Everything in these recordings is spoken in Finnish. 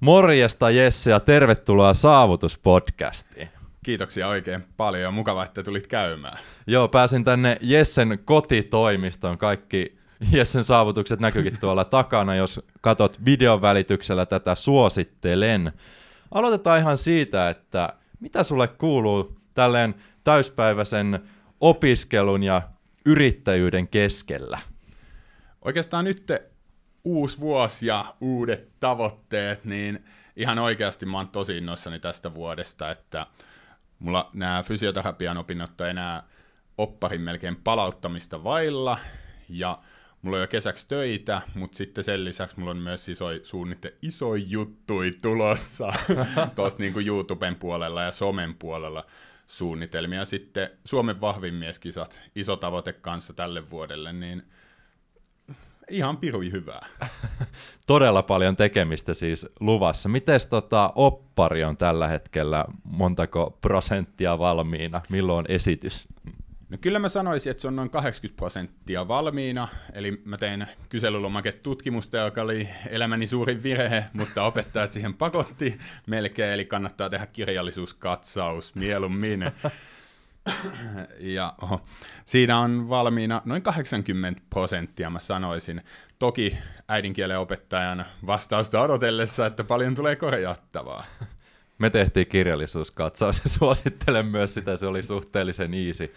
Morjesta Jesse ja tervetuloa Saavutuspodcastiin. Kiitoksia oikein paljon. Mukava, että tulit käymään. Joo, pääsin tänne Jessen kotitoimistoon. Kaikki Jessen saavutukset näkyykin tuolla takana, jos katot videon välityksellä tätä suosittelen. Aloitetaan ihan siitä, että mitä sulle kuuluu tälleen täyspäiväisen opiskelun ja yrittäjyyden keskellä? Oikeastaan nyt uusi vuosi ja uudet tavoitteet, niin ihan oikeasti mä oon tosi innoissani tästä vuodesta, että mulla nämä fysioterapian opinnot on enää opparin melkein palauttamista vailla, ja mulla on jo kesäksi töitä, mutta sitten sen lisäksi mulla on myös iso, suunnitte iso juttui tulossa tuossa niin YouTuben puolella ja somen puolella suunnitelmia. Sitten Suomen vahvin mieskisat, iso tavoite kanssa tälle vuodelle, niin – Ihan pirui hyvää. Todella paljon tekemistä siis luvassa. Mites tota, oppari on tällä hetkellä montako prosenttia valmiina? Milloin on esitys? No kyllä mä sanoisin, että se on noin 80 prosenttia valmiina, eli mä tein kyselylomaketutkimusta, joka oli elämäni suurin virhe, mutta opettajat siihen pakotti melkein, eli kannattaa tehdä kirjallisuuskatsaus mieluummin. ja oho, siinä on valmiina noin 80 prosenttia, mä sanoisin. Toki äidinkielen opettajan vastausta odotellessa, että paljon tulee korjattavaa. Me tehtiin kirjallisuuskatsaus ja suosittelen myös sitä, se oli suhteellisen easy,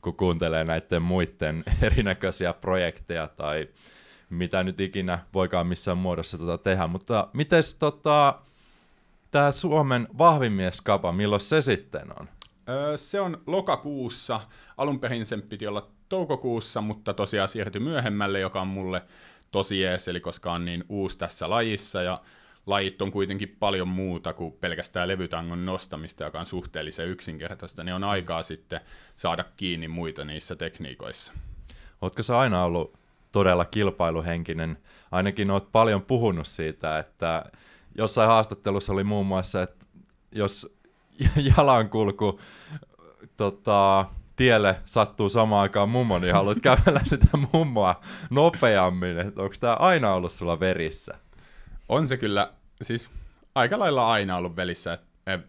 kun kuuntelee näiden muiden erinäköisiä projekteja tai mitä nyt ikinä voikaan missään muodossa tuota tehdä. Mutta miten tota, tämä Suomen vahvimieskapa, milloin se sitten on? se on lokakuussa. Alun perin sen piti olla toukokuussa, mutta tosiaan siirtyi myöhemmälle, joka on mulle tosi ees, eli koska on niin uusi tässä lajissa ja lajit on kuitenkin paljon muuta kuin pelkästään levytangon nostamista, joka on suhteellisen yksinkertaista, niin on aikaa sitten saada kiinni muita niissä tekniikoissa. Oletko sä aina ollut todella kilpailuhenkinen? Ainakin olet paljon puhunut siitä, että jossain haastattelussa oli muun muassa, että jos jalankulku tota, tielle sattuu samaan aikaan mummo, niin haluat kävellä sitä mummoa nopeammin. Että onko tämä aina ollut sulla verissä? On se kyllä, siis aika lailla aina ollut velissä, et, eh,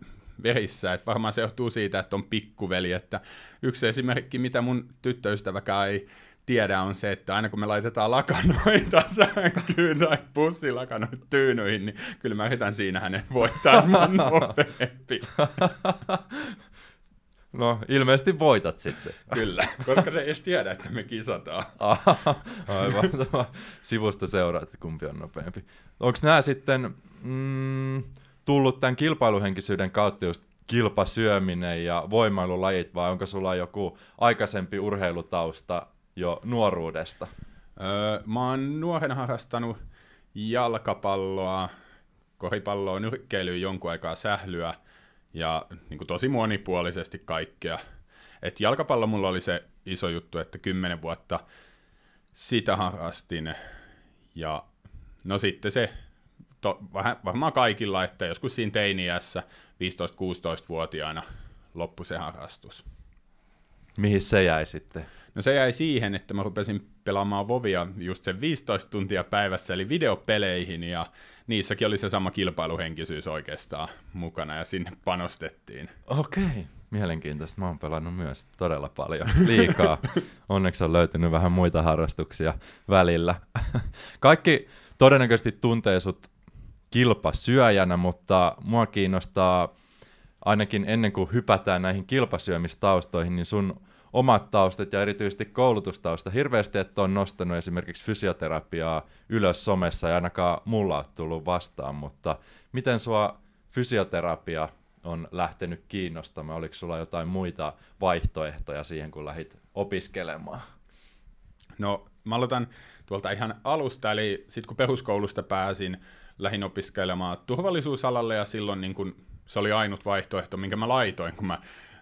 verissä. Et varmaan se johtuu siitä, että on pikkuveli. Että yksi esimerkki, mitä mun tyttöystäväkään ei tiedä, on se, että aina kun me laitetaan lakanoita sänkyyn tai pussilakanoita tyynyihin, niin kyllä mä yritän siinä hänen voittaa, että nopeampi. No, ilmeisesti voitat sitten. Kyllä, koska se ei edes tiedä, että me kisataan. Aivan, tämä sivusta seuraa, että kumpi on nopeampi. Onko nämä sitten mm, tullut tämän kilpailuhenkisyyden kautta just kilpasyöminen ja voimailulajit, vai onko sulla joku aikaisempi urheilutausta, jo nuoruudesta? Öö, mä oon nuorena harrastanut jalkapalloa, koripalloa, nyrkkeilyä jonkun aikaa, sählyä ja niin kuin tosi monipuolisesti kaikkea. Et jalkapallo mulla oli se iso juttu, että kymmenen vuotta sitä harrastin. Ja no sitten se, to, vähän, varmaan kaikilla, että joskus siinä teiniässä 15-16-vuotiaana loppu se harrastus. Mihin se jäi sitten? No se jäi siihen, että mä rupesin pelaamaan Vovia just sen 15 tuntia päivässä, eli videopeleihin, ja niissäkin oli se sama kilpailuhenkisyys oikeastaan mukana, ja sinne panostettiin. Okei, okay. mielenkiintoista. Mä oon pelannut myös todella paljon, liikaa. Onneksi on löytynyt vähän muita harrastuksia välillä. Kaikki todennäköisesti tuntee sut kilpasyöjänä, mutta mua kiinnostaa ainakin ennen kuin hypätään näihin kilpasyömistaustoihin, niin sun omat taustat ja erityisesti koulutustausta. Hirveästi että on nostanut esimerkiksi fysioterapiaa ylös somessa ja ainakaan mulla on tullut vastaan, mutta miten sua fysioterapia on lähtenyt kiinnostamaan? Oliko sulla jotain muita vaihtoehtoja siihen, kun lähdit opiskelemaan? No, mä aloitan tuolta ihan alusta, eli sitten kun peruskoulusta pääsin, lähin opiskelemaan turvallisuusalalle ja silloin niin kun se oli ainut vaihtoehto, minkä mä laitoin, kun mä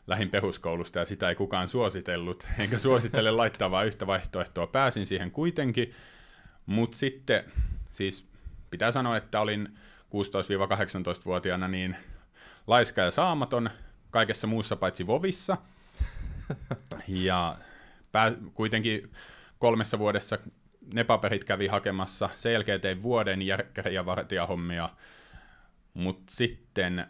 lähin peruskoulusta ja sitä ei kukaan suositellut, enkä suosittele laittaa vain yhtä vaihtoehtoa. Pääsin siihen kuitenkin, mutta sitten siis pitää sanoa, että olin 16-18-vuotiaana niin laiska ja saamaton kaikessa muussa paitsi Vovissa. Ja pää- kuitenkin kolmessa vuodessa ne paperit kävi hakemassa. Sen jälkeen tein vuoden järkkäri- ja vartijahommia. Mutta sitten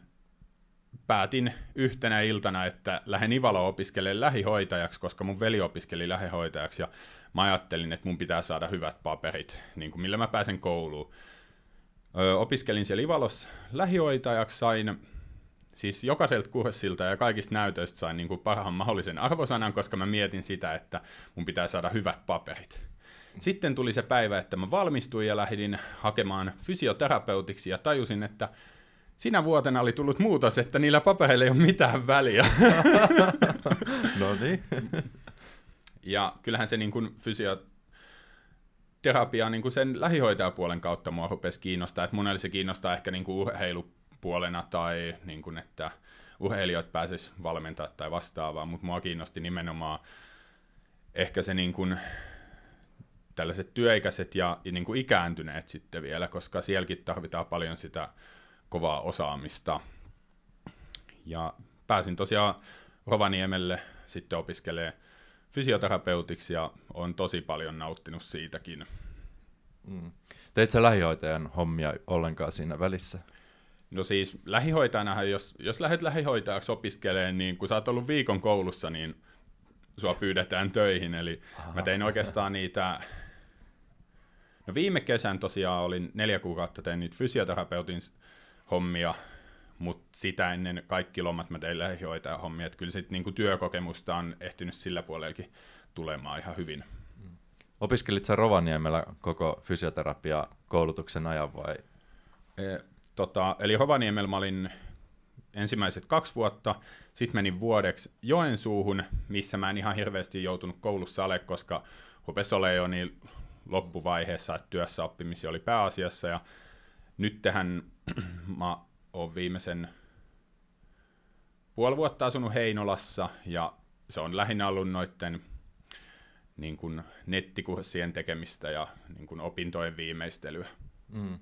päätin yhtenä iltana, että lähden Ivalo opiskelemaan lähihoitajaksi, koska mun veli opiskeli lähihoitajaksi ja mä ajattelin, että mun pitää saada hyvät paperit, niin kuin millä mä pääsen kouluun. Öö, opiskelin siellä Ivalossa lähihoitajaksi, sain siis jokaiselta kurssilta ja kaikista näytöistä sain niin kuin parhaan mahdollisen arvosanan, koska mä mietin sitä, että mun pitää saada hyvät paperit. Sitten tuli se päivä, että mä valmistuin ja lähdin hakemaan fysioterapeutiksi ja tajusin, että sinä vuotena oli tullut muutos, että niillä papereilla ei ole mitään väliä. no niin. ja kyllähän se niin kuin fysioterapia niin kuin sen lähihoitajapuolen kautta mua rupesi kiinnostaa. Että monelle se kiinnostaa ehkä niin kuin urheilupuolena tai niin kuin, että urheilijat pääsis valmentaa tai vastaavaa, mutta mua kiinnosti nimenomaan ehkä se niin kuin, tällaiset työikäiset ja niin kuin ikääntyneet sitten vielä, koska sielläkin tarvitaan paljon sitä kovaa osaamista. Ja pääsin tosiaan Rovaniemelle sitten opiskelee fysioterapeutiksi ja on tosi paljon nauttinut siitäkin. Mm. Teit sä lähihoitajan hommia ollenkaan siinä välissä? No siis lähihoitajana, jos, jos lähdet lähihoitajaksi opiskelemaan, niin kun sä oot ollut viikon koulussa, niin sua pyydetään töihin. Eli Aha. mä tein oikeastaan niitä... No viime kesän tosiaan olin neljä kuukautta tein niitä fysioterapeutin hommia, mutta sitä ennen kaikki lomat mä tein lähihoitajan hommia. Että kyllä sit niinku työkokemusta on ehtinyt sillä puolellakin tulemaan ihan hyvin. Mm. Opiskelit sä Rovaniemellä koko koulutuksen ajan vai? E, tota, eli Rovaniemellä mä olin ensimmäiset kaksi vuotta, sitten menin vuodeksi Joensuuhun, missä mä en ihan hirveästi joutunut koulussa ole, koska rupesi olemaan jo niin loppuvaiheessa, että työssä oppimisia oli pääasiassa, ja nyt tähän mä oon viimeisen puoli vuotta asunut Heinolassa ja se on lähinnä ollut noiden niin kuin nettikurssien tekemistä ja niin kuin opintojen viimeistelyä. Mm.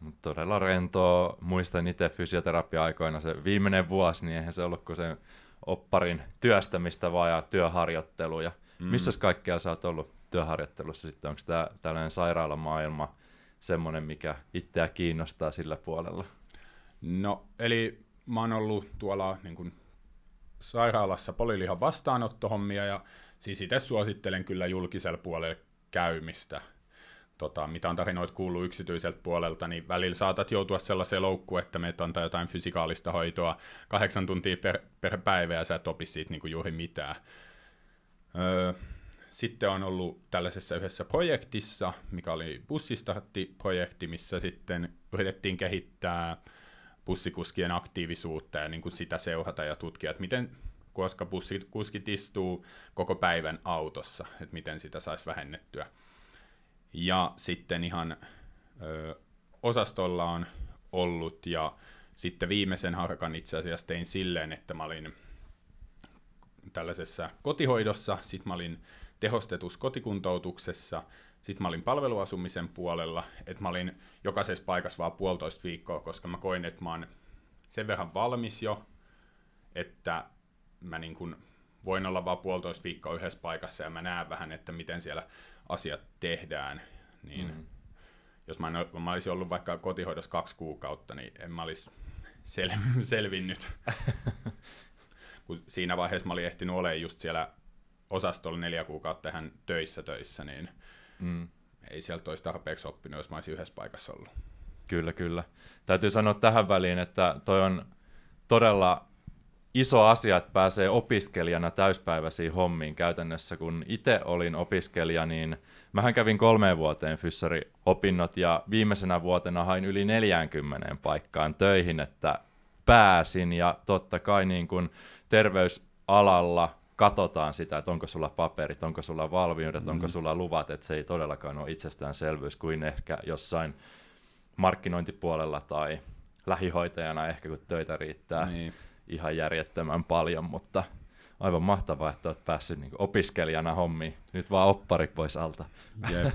Mut todella rentoa. Muistan itse fysioterapia-aikoina se viimeinen vuosi, niin eihän se ollut kuin sen opparin työstämistä vaan ja työharjoittelu. Ja mm. missä kaikkea sä oot ollut työharjoittelussa sitten? Onko tämä tällainen sairaalamaailma, semmoinen, mikä itseä kiinnostaa sillä puolella? No, eli mä oon ollut tuolla niin kuin sairaalassa polilihan vastaanottohommia ja siis itse suosittelen kyllä julkisella puolella käymistä. Tota, mitä on tarinoita kuullut yksityiseltä puolelta, niin välillä saatat joutua sellaiseen loukkuun, että meitä antaa jotain fysikaalista hoitoa kahdeksan tuntia per, per päivä ja sä et opi siitä niin kuin juuri mitään. Öö, sitten on ollut tällaisessa yhdessä projektissa, mikä oli bussistahtiprojekti, missä sitten yritettiin kehittää bussikuskien aktiivisuutta ja niin kuin sitä seurata ja tutkia, että miten, koska bussikuskit istuu koko päivän autossa, että miten sitä saisi vähennettyä. Ja sitten ihan ö, osastolla on ollut ja sitten viimeisen harkan itse asiassa tein silleen, että mä olin tällaisessa kotihoidossa, sitten mä olin tehostetussa kotikuntoutuksessa. Sitten mä olin palveluasumisen puolella, että mä olin jokaisessa paikassa vaan puolitoista viikkoa, koska mä koin, että mä oon sen verran valmis jo, että mä niin kun voin olla vaan puolitoista viikkoa yhdessä paikassa ja mä näen vähän, että miten siellä asiat tehdään. Niin mm. hmm Jos mä, en, mä olisin ollut vaikka kotihoidossa kaksi kuukautta, niin en mä olisi sel- selvinnyt. Kun siinä vaiheessa mä olin ehtinyt olemaan just siellä osastolla neljä kuukautta tähän töissä töissä, niin mm. ei sieltä olisi tarpeeksi oppinut, jos mä olisin yhdessä paikassa ollut. Kyllä, kyllä. Täytyy sanoa tähän väliin, että toi on todella iso asia, että pääsee opiskelijana täyspäiväisiin hommiin käytännössä. Kun itse olin opiskelija, niin mähän kävin kolmeen vuoteen fyssariopinnot ja viimeisenä vuotena hain yli 40 paikkaan töihin, että pääsin ja totta kai niin kuin terveysalalla katsotaan sitä, että onko sulla paperit, onko sulla valmiudet, mm. onko mm-hmm. sulla luvat, että se ei todellakaan ole itsestäänselvyys kuin ehkä jossain markkinointipuolella tai lähihoitajana ehkä, kun töitä riittää niin. ihan järjettömän paljon, mutta aivan mahtavaa, että olet päässyt niin opiskelijana hommiin. Nyt vaan oppari pois alta. Yep.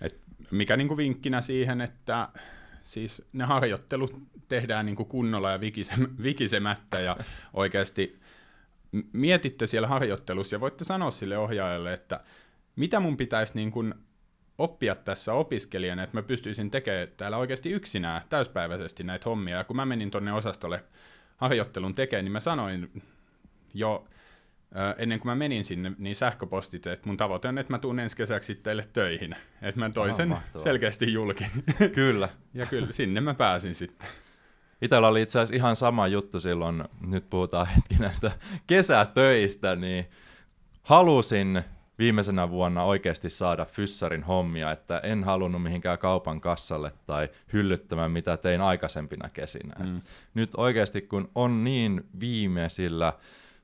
Et mikä niin vinkkinä siihen, että siis ne harjoittelut tehdään niin kunnolla ja vikisemättä ja oikeasti mietitte siellä harjoittelussa ja voitte sanoa sille ohjaajalle, että mitä mun pitäisi niin kuin oppia tässä opiskelijana, että mä pystyisin tekemään täällä oikeasti yksinään täyspäiväisesti näitä hommia. Ja kun mä menin tuonne osastolle harjoittelun tekemään, niin mä sanoin jo ennen kuin mä menin sinne, niin sähköpostit, että mun tavoite on, että mä tuun ensi kesäksi teille töihin. Että mä toin sen selkeästi julki. Kyllä. ja kyllä, sinne mä pääsin sitten. Itellä oli itse asiassa ihan sama juttu silloin, nyt puhutaan hetki näistä kesätöistä, niin halusin viimeisenä vuonna oikeasti saada fyssarin hommia, että en halunnut mihinkään kaupan kassalle tai hyllyttämään, mitä tein aikaisempina kesinä. Mm. nyt oikeasti, kun on niin viimeisillä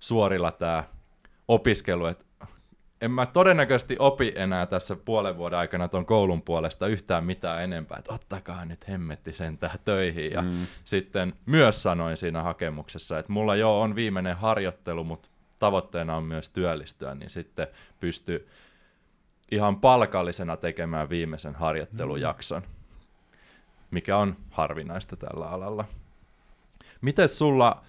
suorilla tämä opiskelu, että en mä todennäköisesti opi enää tässä puolen vuoden aikana tuon koulun puolesta yhtään mitään enempää, että ottakaa nyt hemmetti sentään töihin. Ja mm. sitten myös sanoin siinä hakemuksessa, että mulla jo on viimeinen harjoittelu, mutta tavoitteena on myös työllistyä, niin sitten pysty ihan palkallisena tekemään viimeisen harjoittelujakson, mikä on harvinaista tällä alalla. Miten sulla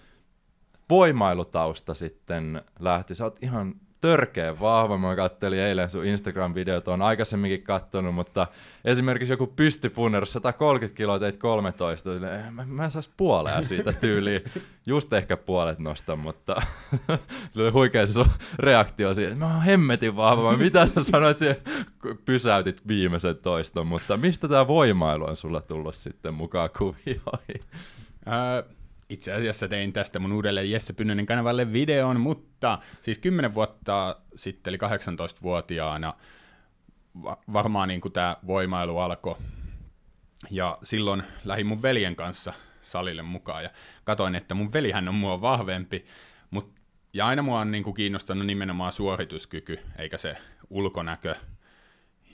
voimailutausta sitten lähti? Sä oot ihan törkeä vahva. Mä katselin eilen sun Instagram-videota, on aikaisemminkin kattonut, mutta esimerkiksi joku pystypunner 130 kiloa teit 13, mä, mä en saisi puolea siitä tyyliin. Just ehkä puolet nostan, mutta tuli huikea se reaktio siihen, mä oon hemmetin vahva. Mitä sä sanoit siihen, pysäytit viimeisen toiston, mutta mistä tämä voimailu on sulla tullut sitten mukaan kuvioihin? itse asiassa tein tästä mun uudelle Jesse Pynnönen kanavalle videon, mutta siis 10 vuotta sitten, eli 18-vuotiaana, varmaan niin kuin tämä voimailu alkoi, ja silloin lähin mun veljen kanssa salille mukaan, ja katoin, että mun velihän on mua vahvempi, mutta ja aina mua on niin kuin kiinnostanut nimenomaan suorituskyky, eikä se ulkonäkö.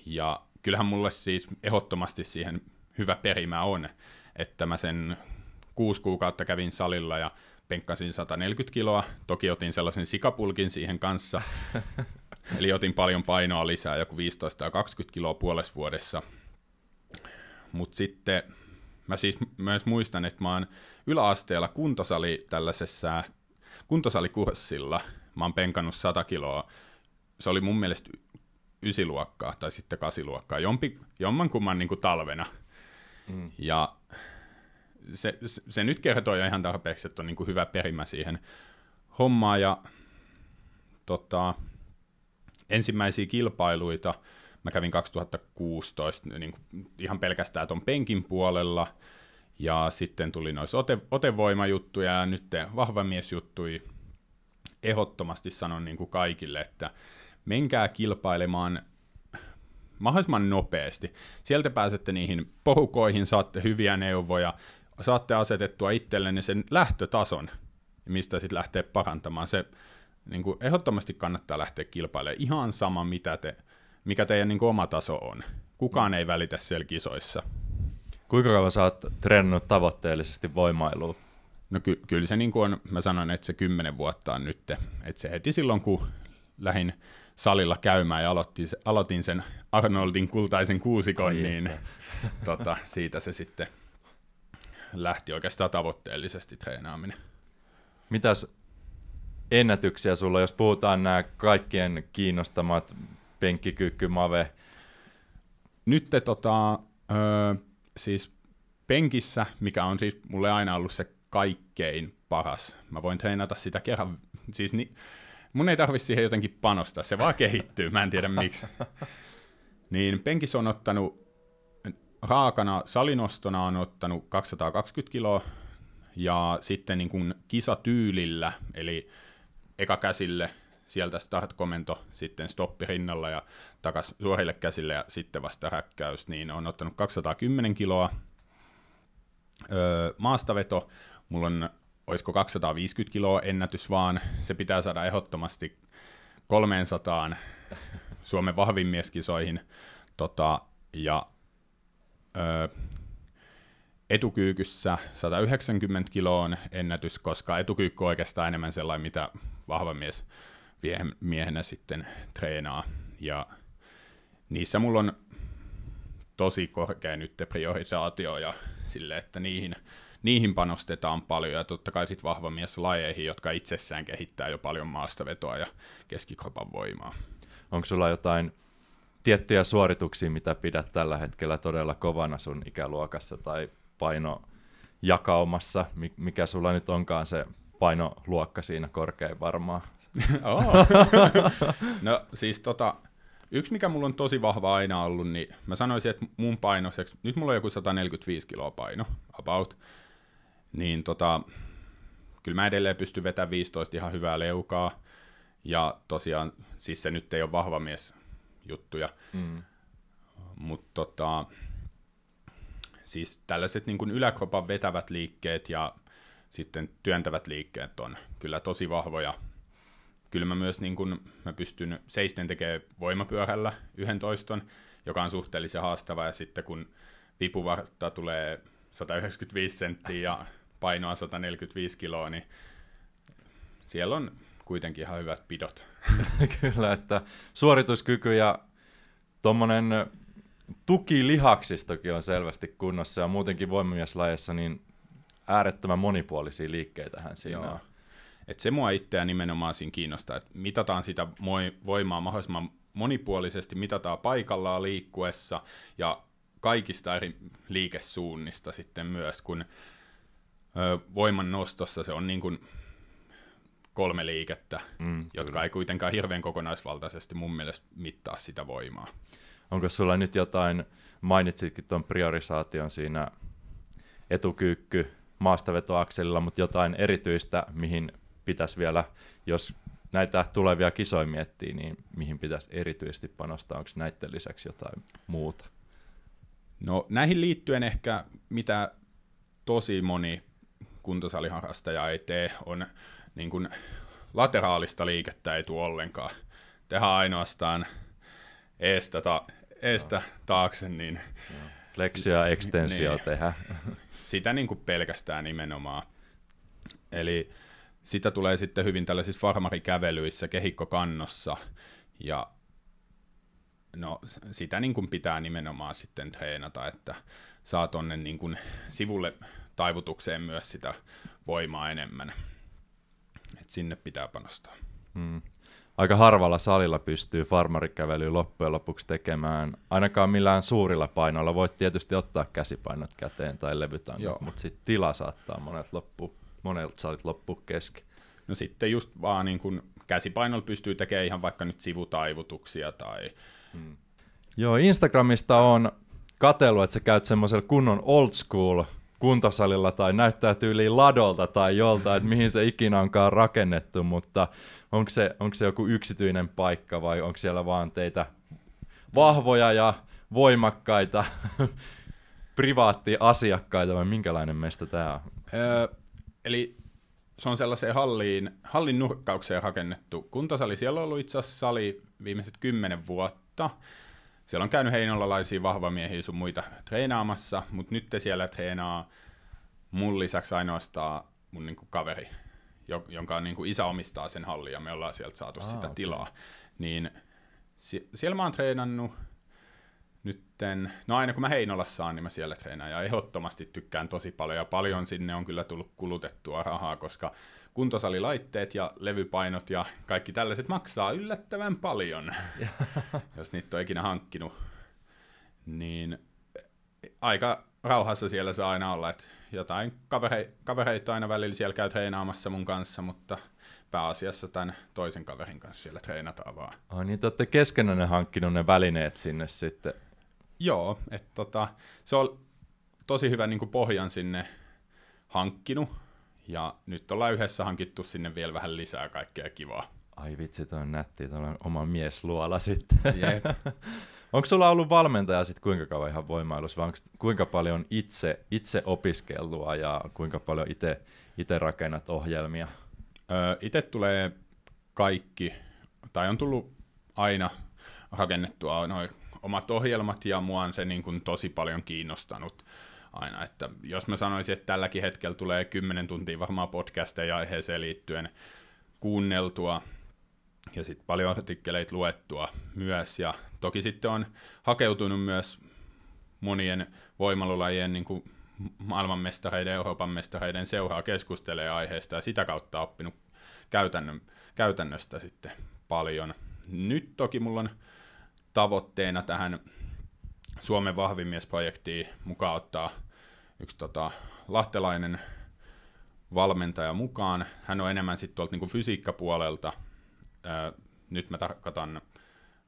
Ja kyllähän mulle siis ehdottomasti siihen hyvä perimä on, että mä sen kuusi kuukautta kävin salilla ja penkkasin 140 kiloa. Toki otin sellaisen sikapulkin siihen kanssa. Eli otin paljon painoa lisää, joku 15 ja 20 kiloa puolessa vuodessa. Mutta sitten mä siis myös muistan, että mä oon yläasteella kuntosali tällaisessa kuntosalikurssilla. Mä oon penkannut 100 kiloa. Se oli mun mielestä ysiluokkaa tai sitten kasiluokkaa, jompi, jommankumman niin kuin talvena. Mm. Ja se, se, se nyt kertoo jo ihan tarpeeksi, että on niin kuin hyvä perimä siihen hommaan. Ja tota, ensimmäisiä kilpailuita mä kävin 2016 niin kuin ihan pelkästään ton penkin puolella. Ja sitten tuli noissa ote, otevoimajuttuja ja nyt juttui Ehdottomasti sanon niin kuin kaikille, että menkää kilpailemaan mahdollisimman nopeasti. Sieltä pääsette niihin porukoihin, saatte hyviä neuvoja, saatte asetettua itsellenne sen lähtötason, mistä sitten lähtee parantamaan. Se niin kuin ehdottomasti kannattaa lähteä kilpailemaan ihan sama, mitä te, mikä teidän niin kuin oma taso on. Kukaan ei välitä siellä kisoissa. Kuinka kauan sä oot treenannut tavoitteellisesti voimailua? No ky- kyllä se niin kuin on, mä sanoin, että se kymmenen vuotta on nyt. Että se heti silloin, kun lähin salilla käymään ja aloitin, aloitin sen Arnoldin kultaisen kuusikon, niin, niin tota, siitä se sitten lähti oikeastaan tavoitteellisesti treenaaminen. Mitäs ennätyksiä sulla, jos puhutaan nämä kaikkien kiinnostamat penkkikyykky, mave? Nyt te, tota, ö, siis penkissä, mikä on siis mulle aina ollut se kaikkein paras. Mä voin treenata sitä kerran, siis ni, mun ei tarvi siihen jotenkin panostaa, se vaan kehittyy, mä en tiedä miksi. Niin penkissä on ottanut raakana salinostona on ottanut 220 kiloa ja sitten niin kuin kisatyylillä, eli eka käsille, sieltä start-komento, sitten stoppi rinnalla ja takas suorille käsille ja sitten vasta häkkäys, niin on ottanut 210 kiloa. Öö, maastaveto, mulla on, olisiko 250 kiloa ennätys vaan, se pitää saada ehdottomasti 300 Suomen vahvimmieskisoihin. tota, ja etukyykyssä 190 kiloon ennätys, koska etukyykky on oikeastaan enemmän sellainen, mitä vahva mies miehenä sitten treenaa. Ja niissä mulla on tosi korkea nyt priorisaatio ja sille, että niihin, niihin panostetaan paljon ja totta kai sitten vahva mies lajeihin, jotka itsessään kehittää jo paljon maastavetoa ja keskikropan voimaa. Onko sulla jotain tiettyjä suorituksia, mitä pidät tällä hetkellä todella kovana sun ikäluokassa tai painojakaumassa, mikä sulla nyt onkaan se painoluokka siinä korkein varmaan? oh. no siis tota, yksi mikä mulla on tosi vahva aina ollut, niin mä sanoisin, että mun painoiseksi, nyt mulla on joku 145 kiloa paino, about, niin tota, kyllä mä edelleen pystyn vetämään 15 ihan hyvää leukaa, ja tosiaan, siis se nyt ei ole vahva mies juttuja. Mm. Mutta tota, siis tällaiset niin yläkropan vetävät liikkeet ja sitten työntävät liikkeet on kyllä tosi vahvoja. Kyllä mä myös niin kun mä pystyn seisten tekemään voimapyörällä yhden toiston, joka on suhteellisen haastava, ja sitten kun vipuvarta tulee 195 senttiä ja painoa 145 kiloa, niin siellä on kuitenkin ihan hyvät pidot. Kyllä, että suorituskyky ja tuommoinen tuki lihaksistokin on selvästi kunnossa ja muutenkin voimamieslajissa niin äärettömän monipuolisia liikkeitä hän siinä Joo. on. Et se mua itseä nimenomaan siinä kiinnostaa, että mitataan sitä voimaa mahdollisimman monipuolisesti, mitataan paikallaan liikkuessa ja kaikista eri liikesuunnista sitten myös, kun voiman nostossa se on niin kuin kolme liikettä, mm, jotka kyllä. ei kuitenkaan hirveän kokonaisvaltaisesti mun mielestä mittaa sitä voimaa. Onko sulla nyt jotain, mainitsitkin tuon priorisaation siinä etukyykky maastavetoakselilla, mutta jotain erityistä, mihin pitäisi vielä, jos näitä tulevia kisoja miettii, niin mihin pitäisi erityisesti panostaa? Onko näiden lisäksi jotain muuta? No näihin liittyen ehkä, mitä tosi moni kuntosaliharrastaja ei tee, on niin kuin lateraalista liikettä ei tule ollenkaan. Tehdään ainoastaan eestä, ta, eestä taakse. Niin, Flexia, niin. extensio niin, tehdä. Sitä niin kuin pelkästään nimenomaan. Eli sitä tulee sitten hyvin tällaisissa farmarikävelyissä, kehikkokannossa ja no, sitä niin kuin pitää nimenomaan sitten treenata, että saa tuonne niin sivulle taivutukseen myös sitä voimaa enemmän että sinne pitää panostaa. Mm. Aika harvalla salilla pystyy farmarikävelyä loppujen lopuksi tekemään, ainakaan millään suurilla painoilla. Voit tietysti ottaa käsipainot käteen tai levytään, mutta sitten tila saattaa monet, loppu, monet salit loppu kesken. No sitten just vaan niin kun käsipainolla pystyy tekemään ihan vaikka nyt sivutaivutuksia tai... Mm. Joo, Instagramista on katsellut, että sä käyt semmoisella kunnon old school kuntosalilla tai näyttää tyyliin ladolta tai jolta, että mihin se ikinä onkaan rakennettu, mutta onko se, onko se joku yksityinen paikka vai onko siellä vaan teitä vahvoja ja voimakkaita privaattiasiakkaita vai minkälainen meistä tämä on? Öö, eli se on sellaiseen halliin, hallin nurkkaukseen rakennettu kuntosali. Siellä on ollut itse asiassa sali viimeiset kymmenen vuotta siellä on käynyt heinolalaisia vahvamiehiä sun muita treenaamassa, mutta nyt te siellä treenaa mun lisäksi ainoastaan mun niin kuin kaveri, jonka niin kuin isä omistaa sen hallin ja me ollaan sieltä saatu ah, sitä okay. tilaa. Niin sie- siellä mä oon treenannut nytten, no aina kun mä Heinolassa saan, niin mä siellä treenaan ja ehdottomasti tykkään tosi paljon ja paljon sinne on kyllä tullut kulutettua rahaa, koska kuntosalilaitteet ja levypainot ja kaikki tällaiset maksaa yllättävän paljon, jos niitä on ikinä hankkinut. Niin aika rauhassa siellä saa aina olla, että jotain kaverei, kavereita aina välillä siellä käy treenaamassa mun kanssa, mutta pääasiassa tämän toisen kaverin kanssa siellä treenataan vaan. Ai oh, niin, te olette keskenään hankkinut ne välineet sinne sitten. Joo, että tota, se on tosi hyvä niin pohjan sinne hankkinut, ja nyt ollaan yhdessä hankittu sinne vielä vähän lisää kaikkea kivaa. Ai vitsi, toi on nätti, toi on oma mies luola sitten. Yep. onko sulla ollut valmentaja sitten kuinka kauan ihan voimailussa, vai onko, kuinka paljon itse, itse opiskelua ja kuinka paljon itse rakennat ohjelmia? Öö, itse tulee kaikki, tai on tullut aina rakennettua noin omat ohjelmat ja mua on se niin kuin tosi paljon kiinnostanut aina. Että jos mä sanoisin, että tälläkin hetkellä tulee 10 tuntia varmaan podcasteja aiheeseen liittyen kuunneltua, ja sitten paljon artikkeleita luettua myös, ja toki sitten on hakeutunut myös monien voimalulajien niin kuin maailmanmestareiden, Euroopan mestareiden seuraa keskustelee aiheesta, ja sitä kautta oppinut käytännön, käytännöstä sitten paljon. Nyt toki mulla on tavoitteena tähän Suomen vahvimiesprojektiin mukaan ottaa yksi tota, lahtelainen valmentaja mukaan. Hän on enemmän sitten tuolta niinku fysiikkapuolelta. Ää, nyt mä tarkoitan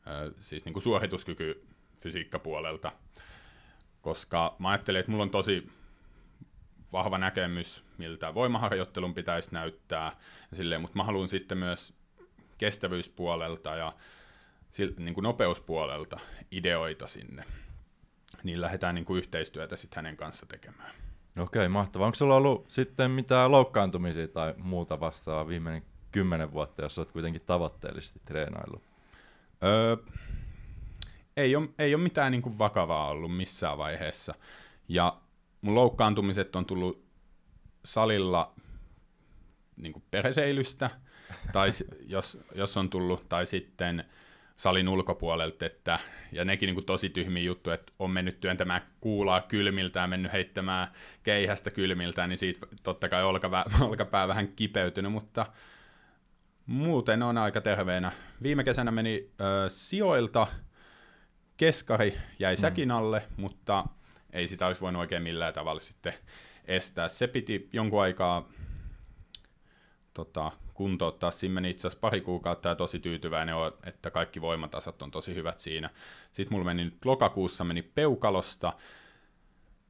ää, siis niinku suorituskyky fysiikkapuolelta, koska mä ajattelin, että mulla on tosi vahva näkemys, miltä voimaharjoittelun pitäisi näyttää, ja silleen, mutta mä haluan sitten myös kestävyyspuolelta ja sil, niin kuin nopeuspuolelta ideoita sinne niin lähdetään niin kuin yhteistyötä sit hänen kanssa tekemään. Okei, mahtavaa. Onko sulla ollut sitten mitään loukkaantumisia tai muuta vastaavaa viimeinen kymmenen vuotta, jos olet kuitenkin tavoitteellisesti treenaillut? Öö, ei, ole, ei ole mitään niin kuin vakavaa ollut missään vaiheessa. Ja mun loukkaantumiset on tullut salilla niin kuin perseilystä, tai jos, jos on tullut, tai sitten – salin ulkopuolelta, että, ja nekin niin kuin tosi tyhmiä juttu, että on mennyt työntämään kuulaa kylmiltään, mennyt heittämään keihästä kylmiltään, niin siitä totta kai olkapää, olkapää vähän kipeytynyt, mutta muuten on aika terveenä. Viime kesänä meni ö, sijoilta, keskari jäi mm. säkin alle, mutta ei sitä olisi voinut oikein millään tavalla sitten estää. Se piti jonkun aikaa tota, kuntouttaa. Siinä meni itse asiassa pari kuukautta ja tosi tyytyväinen on, että kaikki voimatasot on tosi hyvät siinä. Sitten mulla meni nyt lokakuussa meni peukalosta.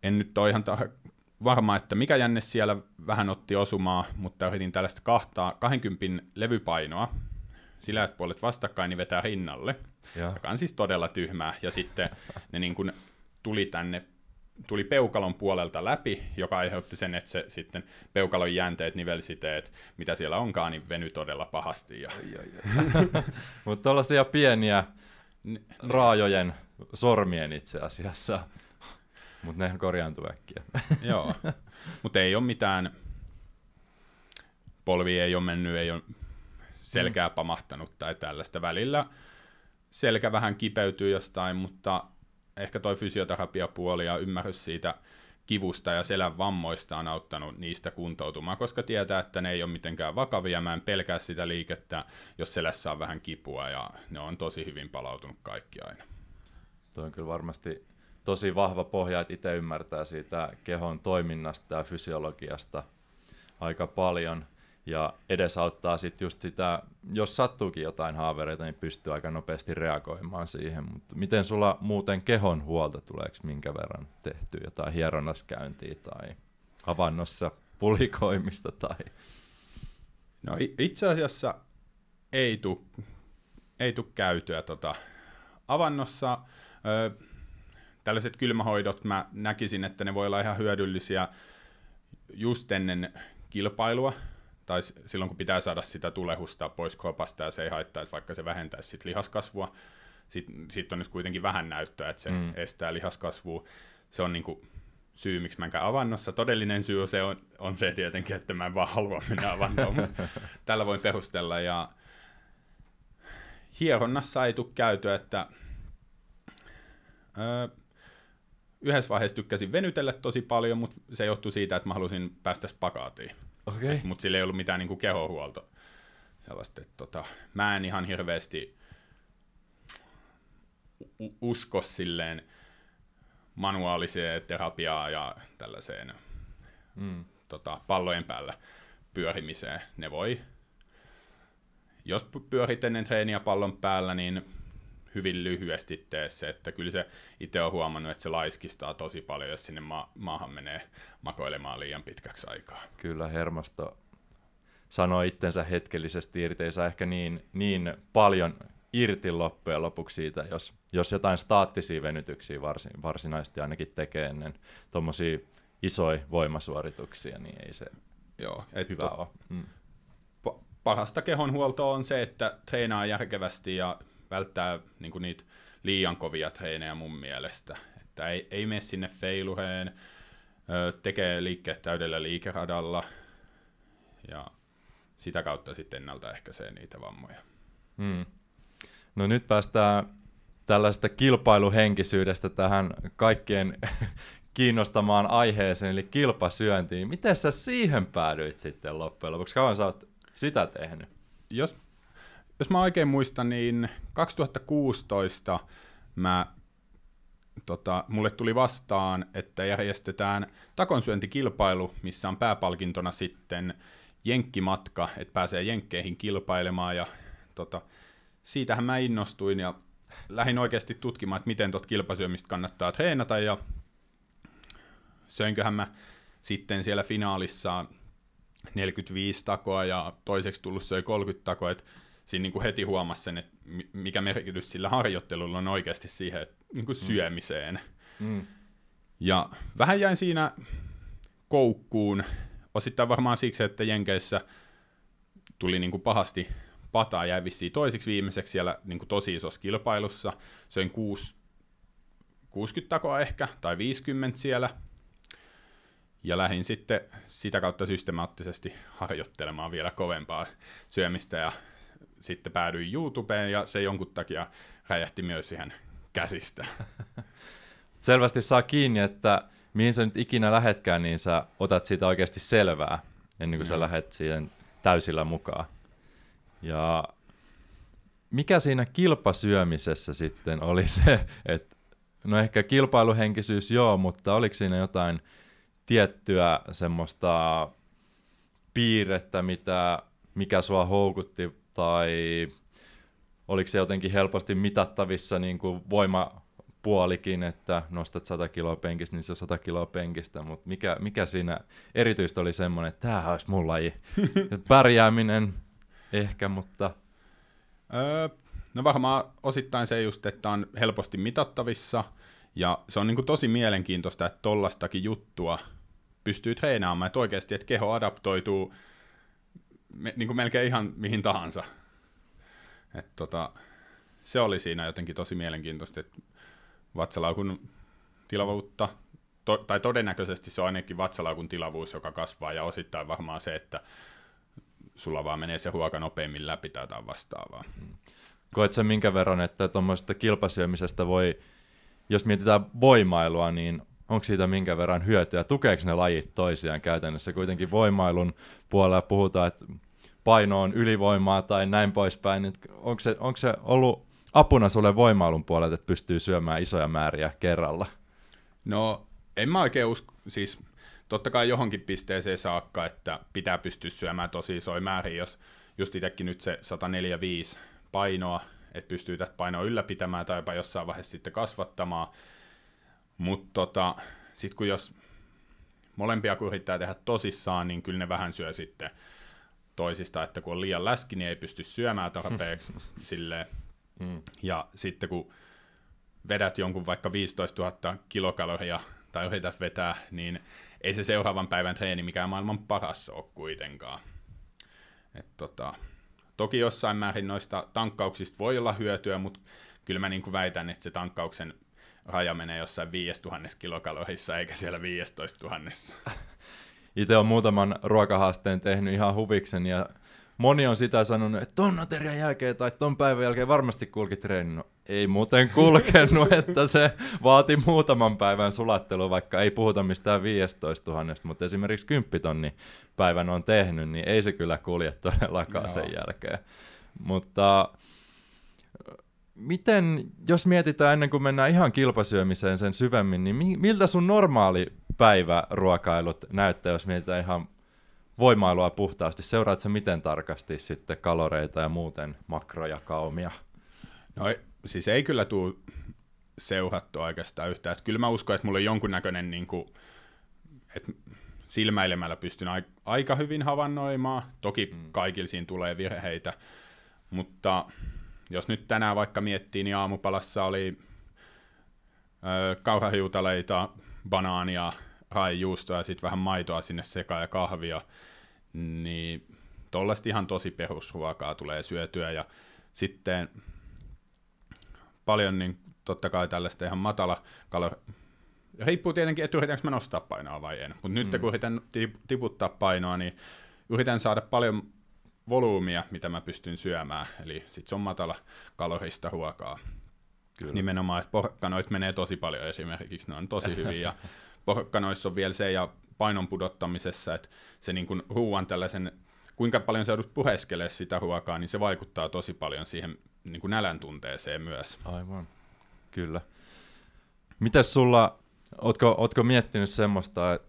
En nyt ole ihan tar- varma, että mikä jänne siellä vähän otti osumaa, mutta yritin tällaista kahtaa, 20 levypainoa, silät puolet vastakkain, niin vetää rinnalle, ja. joka on siis todella tyhmää. Ja sitten ne niin kuin tuli tänne tuli peukalon puolelta läpi, joka aiheutti sen, että se sitten peukalon jäänteet, nivelsiteet, mitä siellä onkaan, niin veny todella pahasti. Ja... Mutta tuollaisia pieniä raajojen sormien itse asiassa, mutta ne korjaantuu äkkiä. Joo, mutta ei ole mitään, polvi ei ole mennyt, ei ole selkää pamahtanut tai tällaista. Välillä selkä vähän kipeytyy jostain, mutta ehkä toi fysioterapiapuoli ja ymmärrys siitä kivusta ja selän vammoista on auttanut niistä kuntoutumaan, koska tietää, että ne ei ole mitenkään vakavia, mä en pelkää sitä liikettä, jos selässä on vähän kipua ja ne on tosi hyvin palautunut kaikki aina. Tuo on kyllä varmasti tosi vahva pohja, että itse ymmärtää siitä kehon toiminnasta ja fysiologiasta aika paljon – ja edesauttaa sitten just sitä, jos sattuukin jotain haavereita, niin pystyy aika nopeasti reagoimaan siihen. Mutta miten sulla muuten kehon huolta tuleeko minkä verran tehty jotain hieronnaskäyntiä tai avannossa pulikoimista tai... No itse asiassa ei tu ei tu käytyä tota. avannossa. Ö, tällaiset kylmähoidot mä näkisin, että ne voi olla ihan hyödyllisiä just ennen kilpailua, tai silloin kun pitää saada sitä tulehusta pois kropasta ja se ei haittaisi, vaikka se vähentäisi sit lihaskasvua. Sitten sit on nyt kuitenkin vähän näyttöä, että se mm. estää lihaskasvua. Se on niinku syy, miksi mä enkä avannossa. Todellinen syy se on, on se tietenkin, että mä en vaan halua mennä avannoon, mutta tällä voin perustella. Ja hieronnassa ei tule käytyä, että öö, yhdessä vaiheessa tykkäsin venytellä tosi paljon, mutta se johtui siitä, että mä halusin päästä spakaatiin. Okay. Mutta sillä ei ollut mitään niin kuin kehohuolto. Sellaista, että tota, mä en ihan hirveästi usko silleen manuaaliseen terapiaan ja tällaiseen mm. tota, pallojen päällä pyörimiseen. Ne voi, jos pyörit ennen treeniä pallon päällä, niin hyvin lyhyesti tee se, että kyllä se itse on huomannut, että se laiskistaa tosi paljon, jos sinne ma- maahan menee makoilemaan liian pitkäksi aikaa. Kyllä hermosto sanoo itsensä hetkellisesti irti, ei saa ehkä niin, niin paljon irti loppujen lopuksi siitä, jos, jos jotain staattisia venytyksiä varsin, varsinaisesti ainakin tekee ennen tuommoisia isoja voimasuorituksia, niin ei se Joo, et hyvä to- ole. Mm. parasta kehonhuoltoa on se, että treenaa järkevästi ja välttää niin kuin niitä liian kovia treenejä mun mielestä. Että ei, ei mene sinne feiluheen, tekee liikkeet täydellä liikeradalla ja sitä kautta sitten ennaltaehkäisee niitä vammoja. Hmm. No nyt päästään tällaista kilpailuhenkisyydestä tähän kaikkien kiinnostamaan aiheeseen, eli kilpasyöntiin. Miten sä siihen päädyit sitten loppujen lopuksi? Kauan sä oot sitä tehnyt? Jos jos mä oikein muistan, niin 2016 mä, tota, mulle tuli vastaan, että järjestetään takonsyöntikilpailu, missä on pääpalkintona sitten jenkkimatka, että pääsee jenkkeihin kilpailemaan ja tota, siitähän mä innostuin ja lähdin oikeasti tutkimaan, että miten tuota kilpasyömistä kannattaa treenata ja söinköhän mä sitten siellä finaalissa 45 takoa ja toiseksi tullut söi 30 takoa, että siinä niin kuin heti huomasi sen, että mikä merkitys sillä harjoittelulla on oikeasti siihen että niin kuin mm. syömiseen. Mm. Ja vähän jäin siinä koukkuun, osittain varmaan siksi, että Jenkeissä tuli niin kuin pahasti pataa, jäi vissiin toiseksi viimeiseksi siellä niin kuin tosi isossa kilpailussa, söin kuusi, 60 takoa ehkä, tai 50 siellä, ja lähdin sitten sitä kautta systemaattisesti harjoittelemaan vielä kovempaa syömistä ja sitten päädyin YouTubeen ja se jonkun takia räjähti myös siihen käsistä. Selvästi saa kiinni, että mihin sä nyt ikinä lähetkään, niin sä otat siitä oikeasti selvää ennen kuin mm. sä lähet siihen täysillä mukaan. Ja mikä siinä kilpasyömisessä sitten oli se, että no ehkä kilpailuhenkisyys joo, mutta oliko siinä jotain tiettyä semmoista piirrettä, mitä, mikä sua houkutti tai oliko se jotenkin helposti mitattavissa niin kuin voimapuolikin, että nostat 100 kiloa penkistä, niin se on 100 kiloa penkistä, mutta mikä, mikä siinä erityistä oli semmoinen, että tämähän olisi mun laji. Pärjääminen ehkä, mutta... Öö, no varmaan osittain se just, että on helposti mitattavissa, ja se on niin kuin tosi mielenkiintoista, että tollastakin juttua pystyy treenaamaan, että oikeasti, että keho adaptoituu me, niin kuin melkein ihan mihin tahansa. Et tota, se oli siinä jotenkin tosi mielenkiintoista, että vatsalaukun tilavuutta, to, tai todennäköisesti se on ainakin vatsalaukun tilavuus, joka kasvaa, ja osittain varmaan se, että sulla vaan menee se huoka nopeammin läpi tai jotain vastaavaa. Hmm. Koet sen minkä verran, että tuommoisesta kilpasyömisestä voi, jos mietitään voimailua, niin onko siitä minkä verran hyötyä, tukeeko ne lajit toisiaan käytännössä. Kuitenkin voimailun puolella puhutaan, että paino on ylivoimaa tai näin poispäin. Niin onko, se, onko se ollut apuna sulle voimailun puolelta, että pystyy syömään isoja määriä kerralla? No en mä oikein usko, siis totta kai johonkin pisteeseen saakka, että pitää pystyä syömään tosi isoja määriä, jos just itsekin nyt se 145 painoa, että pystyy tätä painoa ylläpitämään tai jopa jossain vaiheessa sitten kasvattamaan, mutta tota, sitten kun jos molempia kun yrittää tehdä tosissaan, niin kyllä ne vähän syö sitten toisista, että kun on liian läski, niin ei pysty syömään tarpeeksi. silleen. Mm. Ja sitten kun vedät jonkun vaikka 15 000 kilokaloria tai yrität vetää, niin ei se seuraavan päivän treeni mikään maailman paras ole kuitenkaan. Et tota, toki jossain määrin noista tankkauksista voi olla hyötyä, mutta kyllä mä niin kuin väitän, että se tankkauksen raja menee jossain 5000 kilokaloissa eikä siellä 15 000. Itse on muutaman ruokahaasteen tehnyt ihan huviksen ja moni on sitä sanonut, että ton aterian jälkeen tai ton päivän jälkeen varmasti kulki treenin. No, ei muuten kulkenut, että se vaati muutaman päivän sulattelu, vaikka ei puhuta mistään 15 000, mutta esimerkiksi 10 tonni päivän on tehnyt, niin ei se kyllä kulje todellakaan no. sen jälkeen. Mutta miten, jos mietitään ennen kuin mennään ihan kilpasyömiseen sen syvemmin, niin miltä sun normaali ruokailut näyttää, jos mietitään ihan voimailua puhtaasti? Seuraat se miten tarkasti sitten kaloreita ja muuten kaumia? No siis ei kyllä tule seuhattu oikeastaan yhtään. Että kyllä mä uskon, että mulla on jonkunnäköinen, niin kuin, että silmäilemällä pystyn aika hyvin havainnoimaan. Toki mm. kaikilla siinä tulee virheitä, mutta jos nyt tänään vaikka miettii, niin aamupalassa oli ö, kauhahiutaleita, banaania, raijuustoa ja sitten vähän maitoa sinne sekaan ja kahvia, niin tollaista ihan tosi perusruokaa tulee syötyä ja sitten paljon niin totta kai tällaista ihan matala kalori... Riippuu tietenkin, että yritänkö mä nostaa painoa vai en, mutta nyt mm. kun yritän tiputtaa painoa, niin yritän saada paljon volyymia, mitä mä pystyn syömään. Eli sitten se on matala kalorista ruokaa. Kyllä. Nimenomaan, että porkkanoit menee tosi paljon esimerkiksi, ne on tosi hyviä. Ja porkkanoissa on vielä se ja painon pudottamisessa, että se niin kuin ruuan tällaisen, kuinka paljon sä joudut puheskelemaan sitä ruokaa, niin se vaikuttaa tosi paljon siihen niin kuin nälän tunteeseen myös. Aivan, kyllä. Mitäs sulla, ootko, ootko miettinyt semmoista, että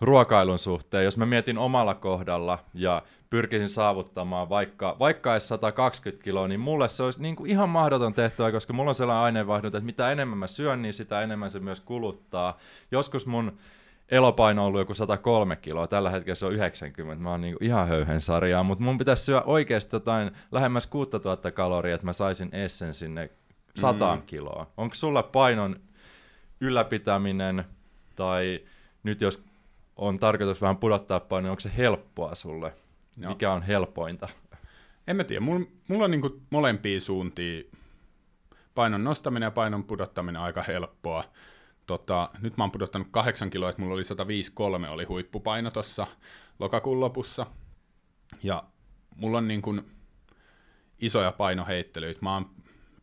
ruokailun suhteen, jos mä mietin omalla kohdalla ja pyrkisin saavuttamaan vaikka, vaikka edes 120 kiloa, niin mulle se olisi niin kuin ihan mahdoton tehtävä, koska mulla on sellainen aineenvaihdunta, että mitä enemmän mä syön, niin sitä enemmän se myös kuluttaa. Joskus mun elopaino on ollut joku 103 kiloa, tällä hetkellä se on 90, mä oon niinku ihan höyhen sarjaa, mutta mun pitäisi syödä oikeasti jotain lähemmäs 6000 kaloria, että mä saisin essen sinne 100 mm. kiloa. Onko sulla painon ylläpitäminen tai nyt jos on tarkoitus vähän pudottaa painoa, niin onko se helppoa sulle? No. Mikä on helpointa? En mä tiedä. Mulla, mulla on niinku molempiin suuntiin painon nostaminen ja painon pudottaminen aika helppoa. Tota, nyt mä oon pudottanut 8 kiloa, että mulla oli 153 oli huippupaino tuossa lokakuun lopussa. Ja mulla on niin kuin isoja painoheittelyitä. Mä oon,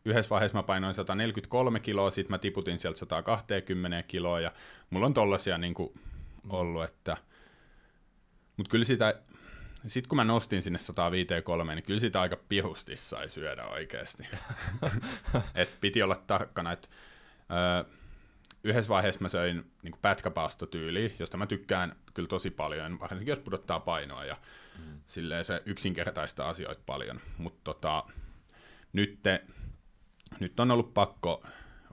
yhdessä vaiheessa mä painoin 143 kiloa, sitten mä tiputin sieltä 120 kiloa ja mulla on tollasia niin kuin Mm. ollut, että... Mutta kyllä sitä, sitten kun mä nostin sinne 153, niin kyllä sitä aika pihusti sai syödä oikeasti. Et piti olla tarkkana, että öö, yhdessä vaiheessa mä söin niin pätkäpaastotyyliä, josta mä tykkään kyllä tosi paljon, varsinkin jos pudottaa painoa ja mm. silleen se yksinkertaista asioita paljon. Mutta tota, nyt, nyt on ollut pakko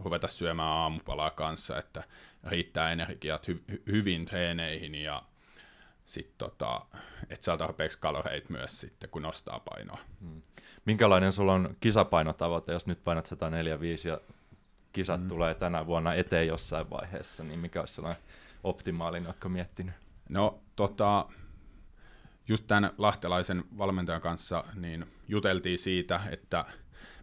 ruveta syömään aamupalaa kanssa, että riittää energiat hy- hyvin treeneihin ja sitten tota, että saa tarpeeksi kaloreita myös sitten, kun nostaa painoa. Hmm. Minkälainen sulla on kisapainotavoite, jos nyt painat 145 ja kisat mm. tulee tänä vuonna eteen jossain vaiheessa, niin mikä olisi sellainen optimaalinen, oletko miettinyt? No tota, just tämän lahtelaisen valmentajan kanssa niin juteltiin siitä, että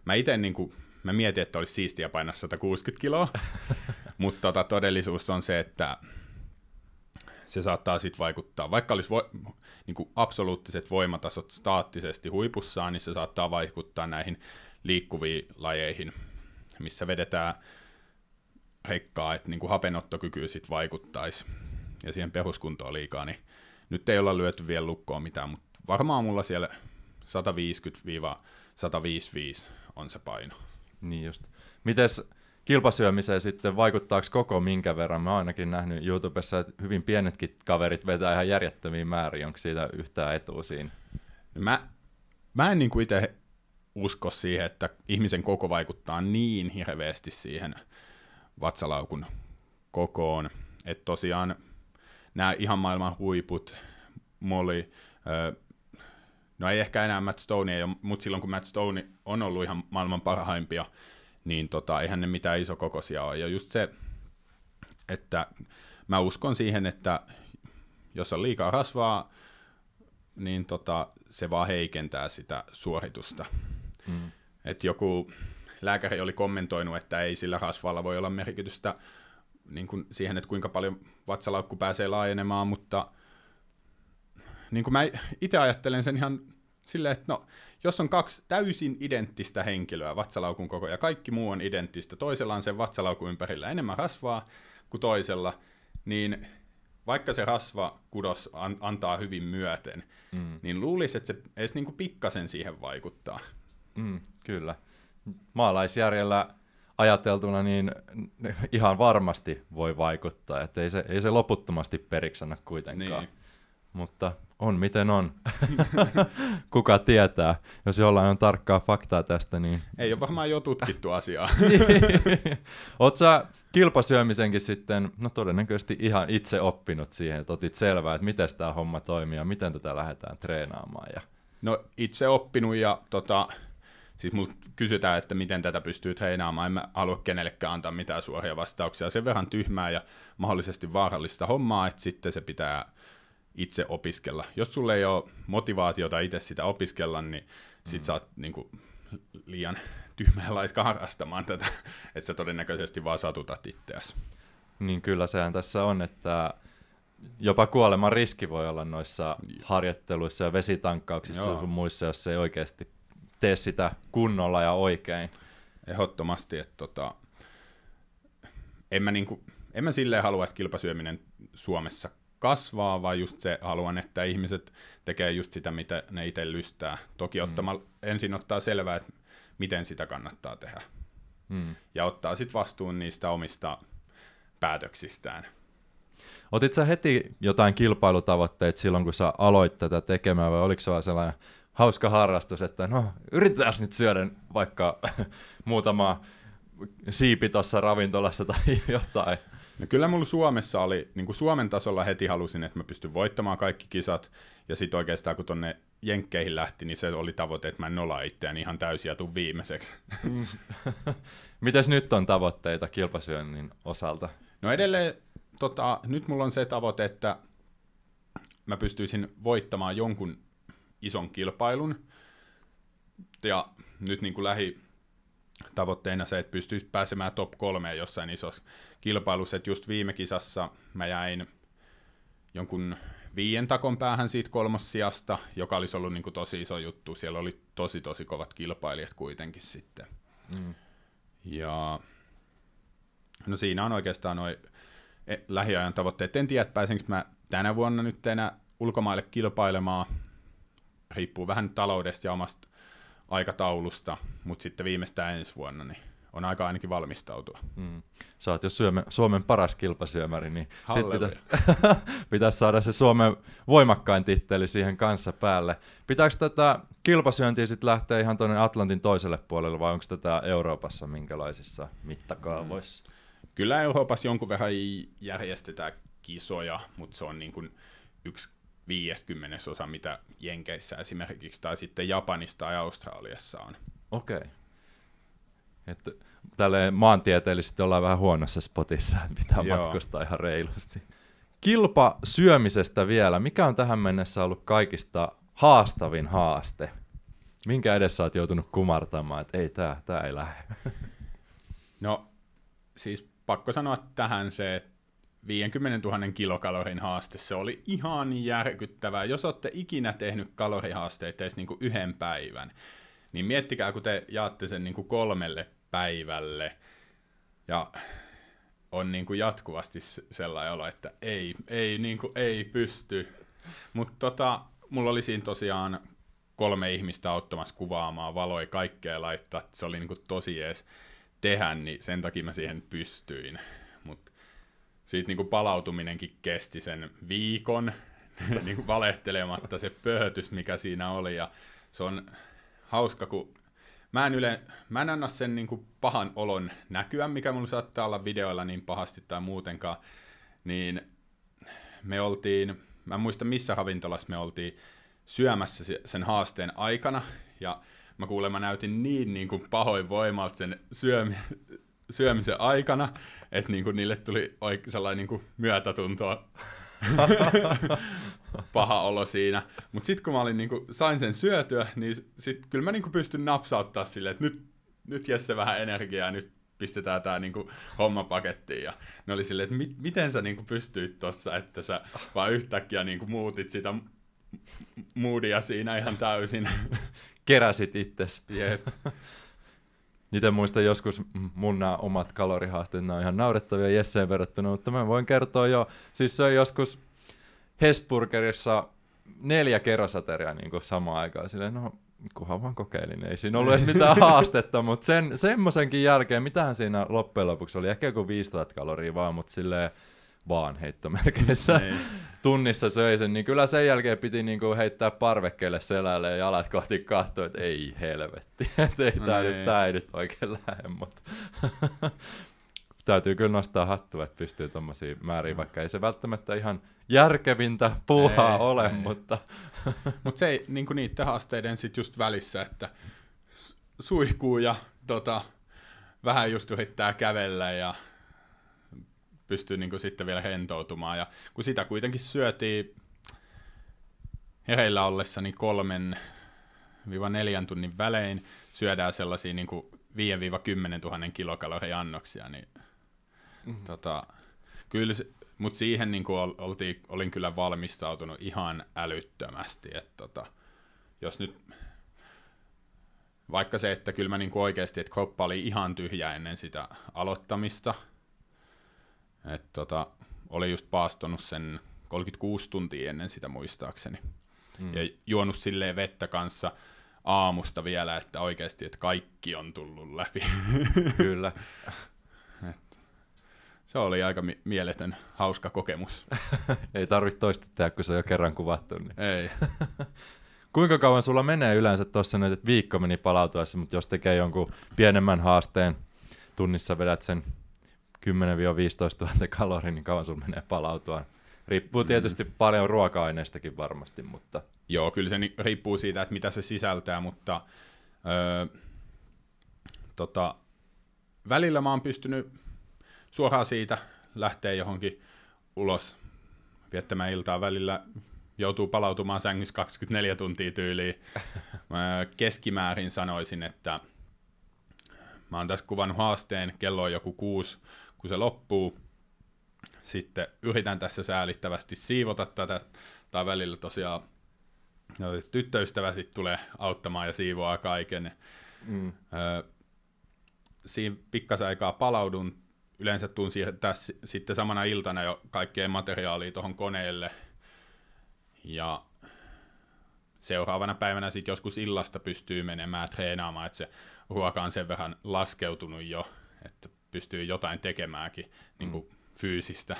mä itse niin kuin, Mä mietin, että olisi siistiä painaa 160 kiloa, mutta tota, todellisuus on se, että se saattaa sitten vaikuttaa, vaikka olisi vo, niin kuin absoluuttiset voimatasot staattisesti huipussaan, niin se saattaa vaikuttaa näihin liikkuviin lajeihin, missä vedetään heikkaa, että niin kuin hapenottokyky sitten vaikuttaisi ja siihen pehuskuntoon liikaa, niin nyt ei olla lyöty vielä lukkoon mitään, mutta varmaan mulla siellä 150-155 on se paino. Niin just. Mites kilpasyömiseen sitten, vaikuttaako koko minkä verran? Mä oon ainakin nähnyt YouTubessa, että hyvin pienetkin kaverit vetää ihan järjettömiin määriin. Onko siitä yhtään etua siinä? Mä, mä en niin itse usko siihen, että ihmisen koko vaikuttaa niin hirveästi siihen vatsalaukun kokoon. Että tosiaan nämä ihan maailman huiput, Molly, no ei ehkä enää Matt Stone, ei ole, mutta silloin kun Matt Stone on ollut ihan maailman parhaimpia, niin tota, eihän ne mitään isokokoisia ole. Ja just se, että mä uskon siihen, että jos on liikaa rasvaa, niin tota, se vaan heikentää sitä suoritusta. Mm. Et joku lääkäri oli kommentoinut, että ei sillä rasvalla voi olla merkitystä niin kuin siihen, että kuinka paljon vatsalaukku pääsee laajenemaan, mutta – niin kuin mä itse ajattelen sen ihan silleen, että no, jos on kaksi täysin identtistä henkilöä vatsalaukun koko ja kaikki muu on identtistä, toisella on sen vatsalaukun ympärillä enemmän rasvaa kuin toisella, niin vaikka se kudos an- antaa hyvin myöten, mm. niin luulisi, että se edes niin kuin pikkasen siihen vaikuttaa. Mm, kyllä. Maalaisjärjellä ajateltuna niin ihan varmasti voi vaikuttaa, että ei se, ei se loputtomasti periksi anna kuitenkaan. Niin mutta on miten on. Kuka tietää. Jos jollain on tarkkaa faktaa tästä, niin... Ei ole varmaan jo tutkittu asiaa. Oletko sä kilpasyömisenkin sitten, no todennäköisesti ihan itse oppinut siihen, että otit selvää, että miten tämä homma toimii ja miten tätä lähdetään treenaamaan. Ja... No itse oppinut ja tota, siis mut kysytään, että miten tätä pystyy treenaamaan. En mä halua kenellekään antaa mitään suoria vastauksia. Sen verran tyhmää ja mahdollisesti vaarallista hommaa, että sitten se pitää itse opiskella. Jos sulle ei ole motivaatiota itse sitä opiskella, niin sit mm. sä oot niin kuin, liian tyhmä laiska harrastamaan tätä, että sä todennäköisesti vaan satutat itseäsi. Niin kyllä sehän tässä on, että jopa kuoleman riski voi olla noissa harjoitteluissa ja vesitankkauksissa ja muissa, jos ei oikeasti tee sitä kunnolla ja oikein. Ehdottomasti, että tota, en mä, niinku, en mä silleen halua, että kilpasyöminen Suomessa kasvaa, vaan just se haluan, että ihmiset tekee just sitä, mitä ne itse lystää. Toki mm. ottamalla, mm. ensin ottaa selvää, että miten sitä kannattaa tehdä. Mm. Ja ottaa sitten vastuun niistä omista päätöksistään. Otit sä heti jotain kilpailutavoitteita silloin, kun sä aloit tätä tekemään, vai oliko se vaan sellainen hauska harrastus, että no yritetään nyt syödä vaikka muutama siipi tuossa ravintolassa tai jotain? No kyllä mulla Suomessa oli, niin kuin Suomen tasolla heti halusin, että mä pystyn voittamaan kaikki kisat, ja sitten oikeastaan kun tonne Jenkkeihin lähti, niin se oli tavoite, että mä en nolaa itseäni ihan täysin ja tuu viimeiseksi. Mm. Mites nyt on tavoitteita kilpasyönnin osalta? No edelleen, tota, nyt mulla on se tavoite, että mä pystyisin voittamaan jonkun ison kilpailun, ja nyt niin kuin lähi tavoitteena se, että pystyisi pääsemään top kolmeen jossain isossa kilpailussa, että just viime kisassa mä jäin jonkun viien takon päähän siitä kolmossiasta, joka olisi ollut niin kuin tosi iso juttu. Siellä oli tosi tosi kovat kilpailijat kuitenkin sitten. Mm. Ja no siinä on oikeastaan noin e, lähiajan tavoitteet. En tiedä, että pääsenkö mä tänä vuonna nyt enää ulkomaille kilpailemaan. Riippuu vähän taloudesta ja omasta aikataulusta, mutta sitten viimeistään ensi vuonna niin on aika ainakin valmistautua. Mm. Sä oot jo syöme, Suomen paras kilpasyömäri, niin sitten pitäisi saada se Suomen voimakkain titteli siihen kanssa päälle. Pitääkö tätä tota kilpasyöntiä sitten lähteä ihan tuonne Atlantin toiselle puolelle, vai onko tätä Euroopassa minkälaisissa mittakaavoissa? Mm. Kyllä Euroopassa jonkun verran järjestetään kisoja, mutta se on niin kuin yksi viieskymmenesosa, mitä Jenkeissä esimerkiksi, tai sitten Japanista tai Australiassa on. Okei. Okay. Että tälleen maantieteellisesti ollaan vähän huonossa spotissa, että pitää Joo. matkustaa ihan reilusti. Kilpa syömisestä vielä. Mikä on tähän mennessä ollut kaikista haastavin haaste? Minkä edessä olet joutunut kumartamaan, että ei tämä, tämä ei lähde? No, siis pakko sanoa tähän se, että 50 000 kilokalorin haaste, se oli ihan järkyttävää. Jos olette ikinä tehnyt kalorihaasteita edes niin kuin yhden päivän, niin miettikää, kun te jaatte sen niin kuin kolmelle päivälle ja on niin kuin jatkuvasti sellainen olo, että ei, ei, niin kuin, ei pysty. Mutta tota, mulla oli siinä tosiaan kolme ihmistä auttamassa kuvaamaan, valoi kaikkea laittaa, se oli niin kuin tosi ees tehdä, niin sen takia mä siihen pystyin. Mutta siitä niin kuin palautuminenkin kesti sen viikon, niin kuin valehtelematta se pöhötys, mikä siinä oli, ja se on hauska, kun mä en, yle, mä en anna sen niin kuin pahan olon näkyä, mikä mulla saattaa olla videoilla niin pahasti tai muutenkaan, niin me oltiin, mä en muista missä havintolassa me oltiin syömässä sen haasteen aikana, ja mä kuulemma näytin niin, niin kuin pahoin voimalta sen syömi, syömisen aikana, että niin kuin niille tuli oikein sellainen niin kuin myötätuntoa paha olo siinä. Mutta sitten kun mä olin, niinku, sain sen syötyä, niin sitten kyllä mä niinku pystyn napsauttaa silleen, että nyt, nyt Jesse vähän energiaa, nyt pistetään tämä niin homma pakettiin. Ja ne oli silleen, että mit, miten sä niinku pystyit tuossa, että sä vaan yhtäkkiä niinku muutit sitä moodia siinä ihan täysin. Keräsit itsesi. Jep. Niitä muistan joskus mun nämä omat kalorihaasteet, ne on ihan naurettavia Jesseen verrattuna, mutta mä voin kertoa jo, siis se on joskus Hesburgerissa neljä kerrosateriaa niin samaan aikaan. Silleen, no kunhan vaan kokeilin, ei siinä ollut edes mitään haastetta, mutta sen, semmoisenkin jälkeen, mitähän siinä loppujen lopuksi oli, ehkä joku 500 kaloria vaan, mutta silleen vaan heittomerkeissä. Niin tunnissa söi sen, niin kyllä sen jälkeen piti niin kuin heittää parvekkeelle selälle ja jalat kohti katsoa, että ei helvetti, että ei no tämä, niin. nyt, tämä ei nyt oikein lähde, mutta täytyy kyllä nostaa hattua, että pystyy tuommoisia määriä, mm. vaikka ei se välttämättä ihan järkevintä puuhaa ei, ole, ei. mutta... mutta se ei niin kuin niiden haasteiden sitten just välissä, että suihkuu ja tota, vähän just yrittää kävellä ja pystyy niin kuin sitten vielä hentoutumaan. Ja kun sitä kuitenkin syötiin hereillä ollessa niin kolmen viiva neljän tunnin välein syödään sellaisia niin kuin 5-10 000 kilokaloria annoksia, niin mm-hmm. tota, kyllä se, mutta siihen niin kuin oltiin, olin kyllä valmistautunut ihan älyttömästi, että tota, jos nyt vaikka se, että kyllä mä niin kuin oikeasti, että koppa oli ihan tyhjä ennen sitä aloittamista, et tota, oli just paastonut sen 36 tuntia ennen sitä muistaakseni. Mm. Ja juonut silleen vettä kanssa aamusta vielä, että oikeasti että kaikki on tullut läpi. Kyllä. Et, se oli aika mi- mieletön, hauska kokemus. Ei tarvitse toista tehdä, kun se on jo kerran kuvattu. Niin. Ei. Kuinka kauan sulla menee yleensä tuossa nyt, että viikko meni palautuessa, mutta jos tekee jonkun pienemmän haasteen, tunnissa vedät sen 10-15 000 kaloria, niin kauan sulla menee palautua. Riippuu mm. tietysti mm. paljon ruoka-aineistakin varmasti, mutta... Joo, kyllä se riippuu siitä, että mitä se sisältää, mutta öö, tota, välillä mä oon pystynyt suoraan siitä lähteä johonkin ulos viettämään iltaa. Välillä joutuu palautumaan sängyssä 24 tuntia tyyliin. Mä keskimäärin sanoisin, että mä oon tässä kuvannut haasteen, kello on joku kuusi kun se loppuu, sitten yritän tässä säälittävästi siivota tätä, tai välillä tosiaan no, tyttöystävä sitten tulee auttamaan ja siivoaa kaiken. Mm. siinä pikkasen aikaa palaudun, yleensä tuun tässä sitten samana iltana jo kaikkeen materiaaliin tuohon koneelle, ja seuraavana päivänä sitten joskus illasta pystyy menemään treenaamaan, että se ruoka on sen verran laskeutunut jo, että pystyy jotain tekemäänkin niin kuin mm. fyysistä.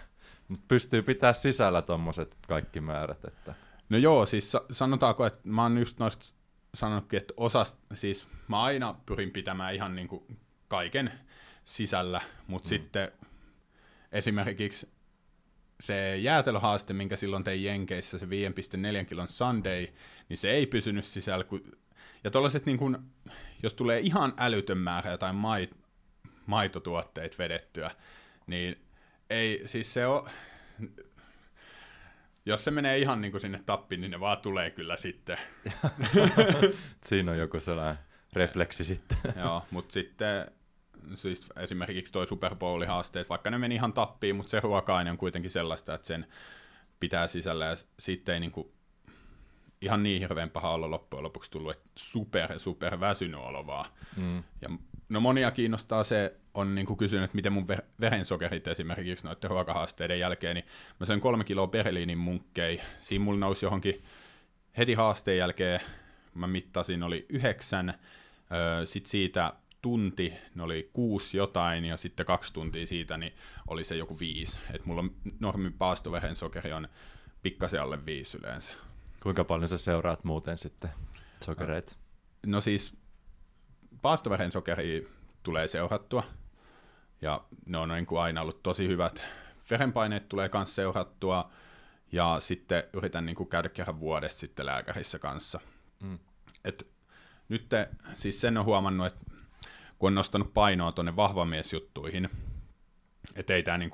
Mut pystyy pitää sisällä tommoset kaikki määrät. Että... No joo, siis sanotaanko, että mä oon just noista sanonutkin, että osa, siis mä aina pyrin pitämään ihan niin kuin kaiken sisällä, mutta mm. sitten esimerkiksi se jäätelöhaaste, minkä silloin tein Jenkeissä, se 5,4 kilon Sunday, niin se ei pysynyt sisällä. Kun... Ja tuollaiset, niin jos tulee ihan älytön määrä jotain mait- maitotuotteet vedettyä, niin ei, siis se on, jos se menee ihan niin kuin sinne tappiin, niin ne vaan tulee kyllä sitten. Siinä on joku sellainen refleksi sitten. Joo, mutta sitten siis esimerkiksi toi Super bowl haasteet, vaikka ne meni ihan tappiin, mutta se ruoka on kuitenkin sellaista, että sen pitää sisällä ja sitten ei niin kuin ihan niin hirveän paha olla loppujen lopuksi tullut, että super, super väsynyt olo vaan. Mm. Ja, no monia kiinnostaa se, on niin kuin kysynyt, että miten mun ver- verensokerit esimerkiksi noiden ruokahaasteiden jälkeen, niin mä söin kolme kiloa Berliinin munkkei. Siinä mulla nousi johonkin heti haasteen jälkeen, mä mittasin, oli yhdeksän, sitten siitä tunti, ne oli kuusi jotain, ja sitten kaksi tuntia siitä, niin oli se joku viisi. Että mulla normi paastoveren sokeri on pikkasen alle viisi yleensä. Kuinka paljon sä seuraat muuten sitten sokereita? No siis paastoverhen sokeria tulee seurattua. Ja ne on niin kuin aina ollut tosi hyvät. Verenpaineet tulee myös seurattua. Ja sitten yritän niin kuin käydä kerran vuodessa sitten lääkärissä kanssa. Mm. Et nyt te, siis sen on huomannut, että kun on nostanut painoa tuonne vahvamiesjuttuihin, että ei tämä niin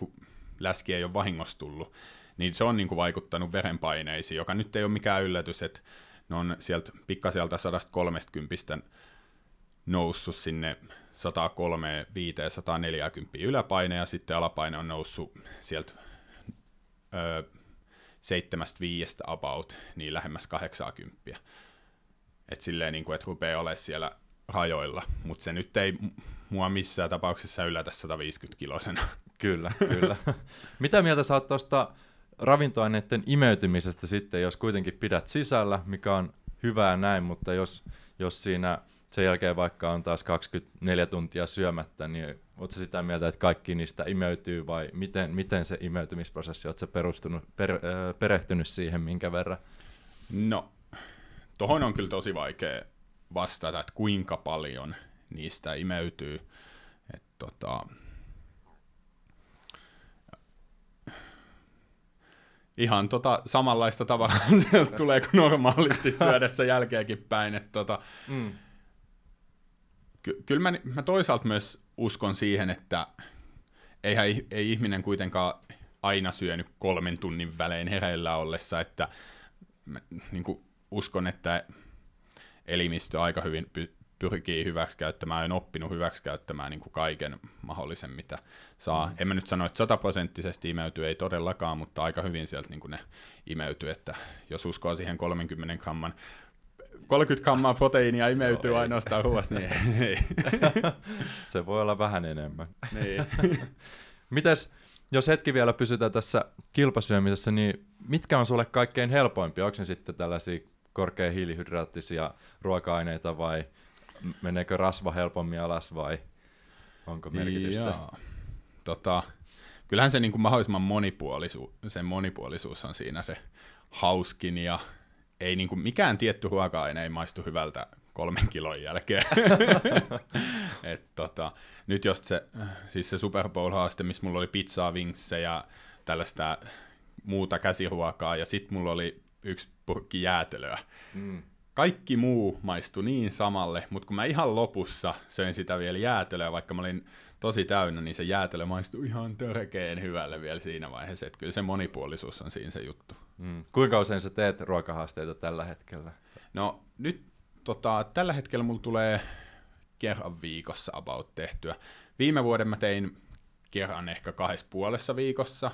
läski ei ole vahingossa tullut, niin se on niin kuin vaikuttanut verenpaineisiin, joka nyt ei ole mikään yllätys, että ne on sieltä pikkaselta 130 noussut sinne 103, 5, 140 yläpaine, ja sitten alapaine on noussut sieltä öö, 7-5 about, niin lähemmäs 80. Että silleen, niin kuin, että rupeaa olemaan siellä rajoilla, mutta se nyt ei mua missään tapauksessa yllätä 150 kilosena. Kyllä, kyllä. Mitä mieltä sä oot tuosta ravintoaineiden imeytymisestä sitten, jos kuitenkin pidät sisällä, mikä on hyvää näin, mutta jos, jos siinä sen jälkeen vaikka on taas 24 tuntia syömättä, niin oletko sitä mieltä, että kaikki niistä imeytyy vai miten, miten se imeytymisprosessi, oletko perustunut, per, perehtynyt siihen minkä verran? No, tuohon on kyllä tosi vaikea vastata, että kuinka paljon niistä imeytyy. että tota, ihan tota samanlaista tavaraa tulee kuin normaalisti syödessä jälkeenkin päin. tota, mm. ky- kyllä mä, mä toisaalta myös uskon siihen, että eihän, ei ihminen kuitenkaan aina syönyt kolmen tunnin välein hereillä ollessa, että mä, niin uskon, että elimistö aika hyvin py- pyrkii hyväksikäyttämään, en oppinut hyväksikäyttämään niin kuin kaiken mahdollisen, mitä saa. Mm. En mä nyt sano, että sataprosenttisesti imeytyy, ei todellakaan, mutta aika hyvin sieltä niin kuin ne imeytyy, että jos uskoo siihen 30 gramman 30 grammaa proteiinia imeytyy no, ainoastaan ruoasta, niin ei. Se voi olla vähän enemmän. Niin. Mites, jos hetki vielä pysytään tässä kilpasyömisessä, niin mitkä on sulle kaikkein helpoimpia? Onko ne sitten tällaisia korkeahiilihydraattisia ruoka-aineita vai meneekö rasva helpommin alas vai onko merkitystä? Joo. Tota, kyllähän se niin kuin mahdollisimman monipuolisuus, sen monipuolisuus on siinä se hauskin ja ei niin kuin mikään tietty ruoka-aine ei maistu hyvältä kolmen kilon jälkeen. Et tota, nyt jos se, siis se Super Bowl-haaste, missä mulla oli pizzaa, vinksejä ja tällaista muuta käsiruokaa, ja sitten mulla oli yksi purkki jäätelöä, mm kaikki muu maistui niin samalle, mutta kun mä ihan lopussa söin sitä vielä jäätelöä, vaikka mä olin tosi täynnä, niin se jäätelö maistui ihan törkeen hyvälle vielä siinä vaiheessa. Että kyllä se monipuolisuus on siinä se juttu. Mm. Kuinka usein sä teet ruokahaasteita tällä hetkellä? No nyt tota, tällä hetkellä mulla tulee kerran viikossa about tehtyä. Viime vuoden mä tein kerran ehkä kahdessa puolessa viikossa,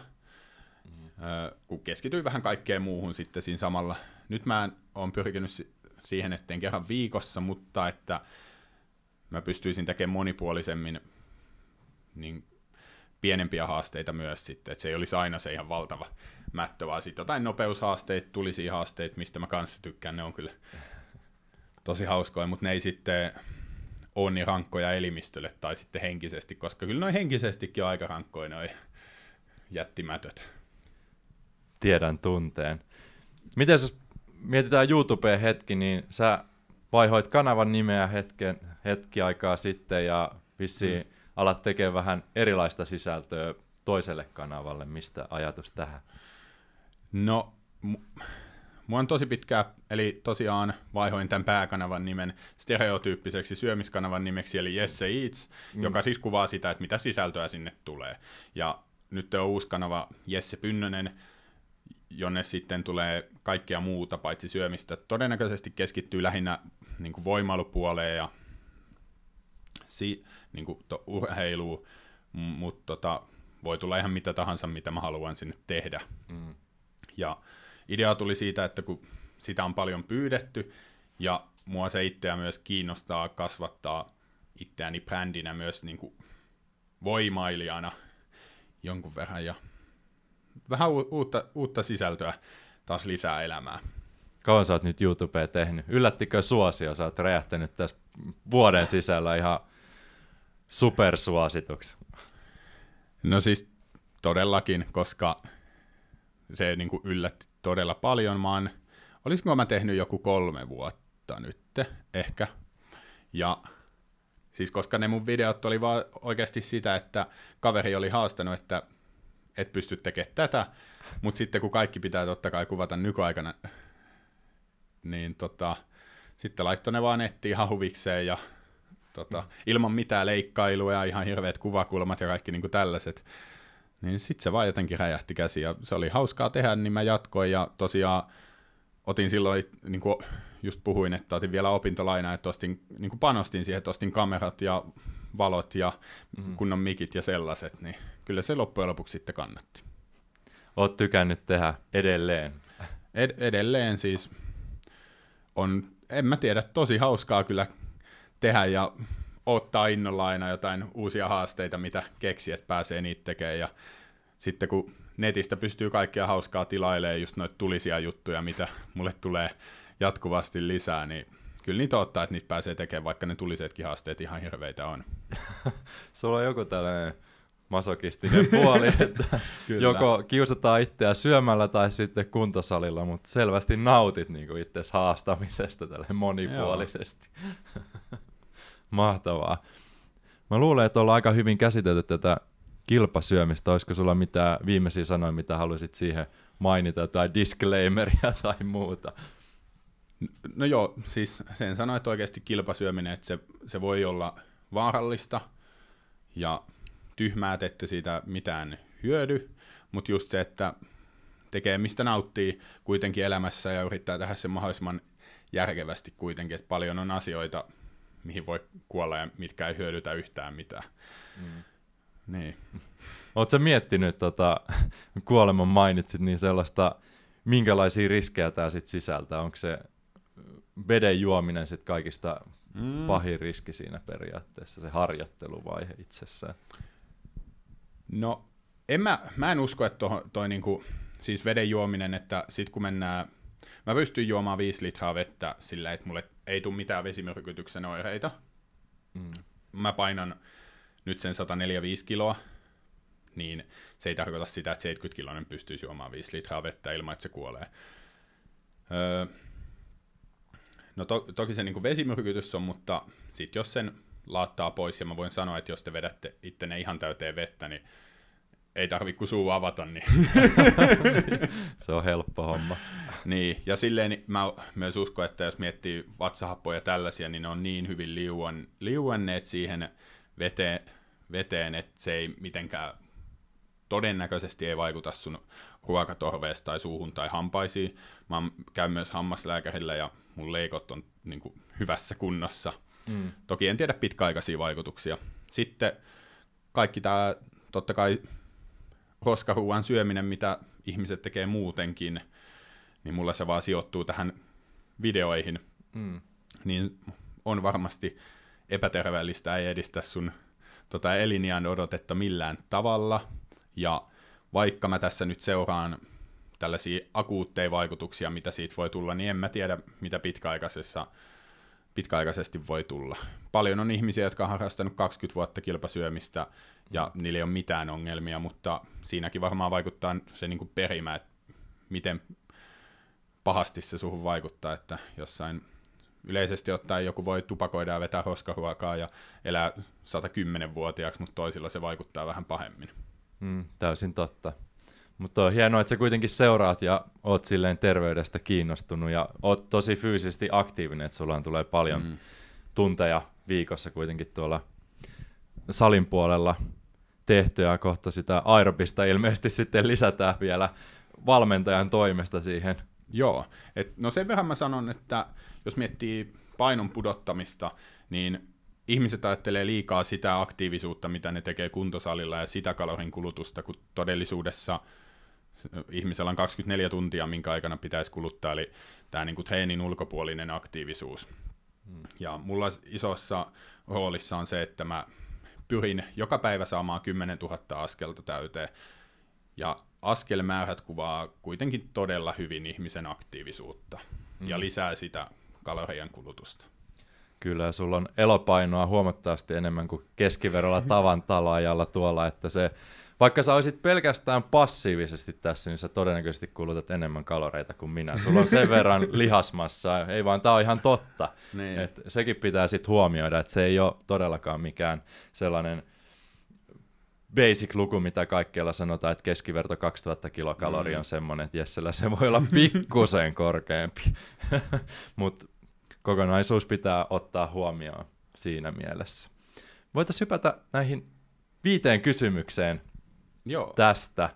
mm. kun keskityin vähän kaikkeen muuhun sitten siinä samalla. Nyt mä oon pyrkinyt siihen, etten kerran viikossa, mutta että mä pystyisin tekemään monipuolisemmin niin pienempiä haasteita myös sitten, että se ei olisi aina se ihan valtava mättö, vaan sitten jotain nopeushaasteita, tulisi haasteita, mistä mä kanssa tykkään, ne on kyllä tosi hauskoja, mutta ne ei sitten ole niin rankkoja elimistölle tai sitten henkisesti, koska kyllä noin henkisestikin on aika rankkoja noin jättimätöt. Tiedän tunteen. Miten jos mietitään YouTubeen hetki, niin sä vaihoit kanavan nimeä hetken, hetki aikaa sitten ja vissiin mm. alat tekemään vähän erilaista sisältöä toiselle kanavalle. Mistä ajatus tähän? No, m- mua on tosi pitkä, eli tosiaan vaihoin tämän pääkanavan nimen stereotyyppiseksi syömiskanavan nimeksi, eli Jesse Eats, mm. joka siis kuvaa sitä, että mitä sisältöä sinne tulee. Ja nyt on uusi kanava Jesse Pynnönen, jonne sitten tulee kaikkea muuta paitsi syömistä. Todennäköisesti keskittyy lähinnä niin kuin voimailupuoleen ja si, niin kuin to, urheiluun, mutta tota, voi tulla ihan mitä tahansa, mitä mä haluan sinne tehdä. Mm. Ja idea tuli siitä, että kun sitä on paljon pyydetty, ja mua se itseä myös kiinnostaa kasvattaa itseäni brändinä myös niin kuin voimailijana jonkun verran, ja vähän u- uutta, uutta sisältöä, taas lisää elämää. Kauan sä oot nyt YouTubea tehnyt? Yllättikö suosio? Sä oot räjähtänyt tässä vuoden sisällä ihan supersuosituksi. No siis todellakin, koska se niin kuin yllätti todella paljon. Mä oon, olisinko mä tehnyt joku kolme vuotta nyt, ehkä. Ja siis koska ne mun videot oli vaan oikeasti sitä, että kaveri oli haastanut, että et pysty tekemään tätä, mutta sitten kun kaikki pitää totta kai kuvata nykyaikana, niin tota, sitten laittoi ne vaan nettiin ihan huvikseen ja tota, ilman mitään leikkailua ja ihan hirveät kuvakulmat ja kaikki niin kuin tällaiset. Niin sitten se vaan jotenkin räjähti käsi ja se oli hauskaa tehdä, niin mä jatkoin ja tosiaan otin silloin, niin kuin just puhuin, että otin vielä opintolainaa, että ostin, niin kuin panostin siihen, että ostin kamerat ja valot ja mm. kunnon mikit ja sellaiset, niin kyllä se loppujen lopuksi sitten kannatti. Oot tykännyt tehdä edelleen. Ed- edelleen siis on, en mä tiedä, tosi hauskaa kyllä tehdä ja ottaa innolla aina jotain uusia haasteita, mitä keksijät pääsee niitä tekemään. Ja sitten kun netistä pystyy kaikkea hauskaa tilailemaan, just noita tulisia juttuja, mitä mulle tulee jatkuvasti lisää, niin kyllä niitä ottaa, että niitä pääsee tekemään, vaikka ne tulisetkin haasteet ihan hirveitä on. Sulla on joku tällainen masokistinen puoli, että joko kiusataan itseä syömällä tai sitten kuntosalilla, mutta selvästi nautit niin itse haastamisesta tälle monipuolisesti. Mahtavaa. Mä luulen, että ollaan aika hyvin käsitelty tätä kilpasyömistä. Olisiko sulla mitään viimeisiä sanoja, mitä haluaisit siihen mainita, tai disclaimeria tai muuta? No joo, siis sen sanoin, että oikeasti kilpasyöminen, että se, se voi olla vaarallista ja tyhmää, ette siitä mitään hyödy, mutta just se, että tekee mistä nauttii kuitenkin elämässä ja yrittää tehdä sen mahdollisimman järkevästi kuitenkin, että paljon on asioita, mihin voi kuolla ja mitkä ei hyödytä yhtään mitään. Mm. Niin. Oletko miettinyt, tota, kuoleman mainitsit, niin sellaista, minkälaisia riskejä tämä sitten sisältää? Onko se veden juominen sit kaikista mm. pahin riski siinä periaatteessa, se harjoitteluvaihe itsessään? No, en mä, mä en usko, että to, toi niinku, siis veden juominen, että sit kun mennään, mä pystyn juomaan 5 litraa vettä sillä, että mulle ei tule mitään vesimyrkytyksen oireita. Mm. Mä painan nyt sen 145 kiloa, niin se ei tarkoita sitä, että 70 kiloinen pystyisi juomaan 5 litraa vettä ilman, että se kuolee. Öö, No to, toki se niin kuin vesimyrkytys on, mutta sitten jos sen laattaa pois, ja mä voin sanoa, että jos te vedätte ittene ihan täyteen vettä, niin ei tarvi kuin suu avata, niin... se on helppo homma. niin, ja silleen niin mä myös uskon, että jos miettii vatsahappoja ja tällaisia, niin ne on niin hyvin liuan, liuanneet siihen veteen, veteen, että se ei mitenkään todennäköisesti ei vaikuta sun ruokatorveesta tai suuhun tai hampaisiin. Mä käyn myös hammaslääkärillä ja mun leikot on niin kuin, hyvässä kunnossa. Mm. Toki en tiedä pitkäaikaisia vaikutuksia. Sitten kaikki tämä, totta kai roskaruuan syöminen, mitä ihmiset tekee muutenkin, niin mulla se vaan sijoittuu tähän videoihin. Mm. Niin on varmasti epäterveellistä, ei edistä sun tota, eliniän odotetta millään tavalla. Ja vaikka mä tässä nyt seuraan tällaisia akuutteja vaikutuksia, mitä siitä voi tulla, niin en mä tiedä, mitä pitkäaikaisessa, pitkäaikaisesti voi tulla. Paljon on ihmisiä, jotka on harrastanut 20 vuotta kilpasyömistä, ja mm. niillä ei ole mitään ongelmia, mutta siinäkin varmaan vaikuttaa se niin kuin perimä, että miten pahasti se suhun vaikuttaa, että jossain yleisesti ottaen joku voi tupakoida ja vetää hoskahuokaa ja elää 110-vuotiaaksi, mutta toisilla se vaikuttaa vähän pahemmin. Mm, täysin totta. Mutta on hienoa, että sä kuitenkin seuraat ja oot silleen terveydestä kiinnostunut ja oot tosi fyysisesti aktiivinen, että sulla on tulee paljon mm. tunteja viikossa kuitenkin tuolla salin puolella tehtyä kohta sitä aerobista ilmeisesti sitten lisätään vielä valmentajan toimesta siihen. Joo, Et, no sen verran mä sanon, että jos miettii painon pudottamista, niin ihmiset ajattelee liikaa sitä aktiivisuutta, mitä ne tekee kuntosalilla ja sitä kalorin kulutusta, kun todellisuudessa – ihmisellä on 24 tuntia, minkä aikana pitäisi kuluttaa, eli tämä niin kuin treenin ulkopuolinen aktiivisuus. Hmm. Ja mulla isossa roolissa on se, että mä pyrin joka päivä saamaan 10 000 askelta täyteen, ja askelmäärät kuvaa kuitenkin todella hyvin ihmisen aktiivisuutta mm. ja hmm. lisää sitä kalorien kulutusta. Kyllä, ja sulla on elopainoa huomattavasti enemmän kuin keskiverolla tavan talaajalla tuolla, että se vaikka sä olisit pelkästään passiivisesti tässä, niin sä todennäköisesti kulutat enemmän kaloreita kuin minä. Sulla on sen verran lihasmassaa. Ei vaan, tää on ihan totta. Niin. Et sekin pitää sitten huomioida, että se ei ole todellakaan mikään sellainen basic-luku, mitä kaikkialla sanotaan, että keskiverto 2000 kilokaloria on mm. semmoinen, että Jessellä se voi olla pikkusen korkeampi. Mutta kokonaisuus pitää ottaa huomioon siinä mielessä. Voitaisiin hypätä näihin viiteen kysymykseen, Joo. tästä.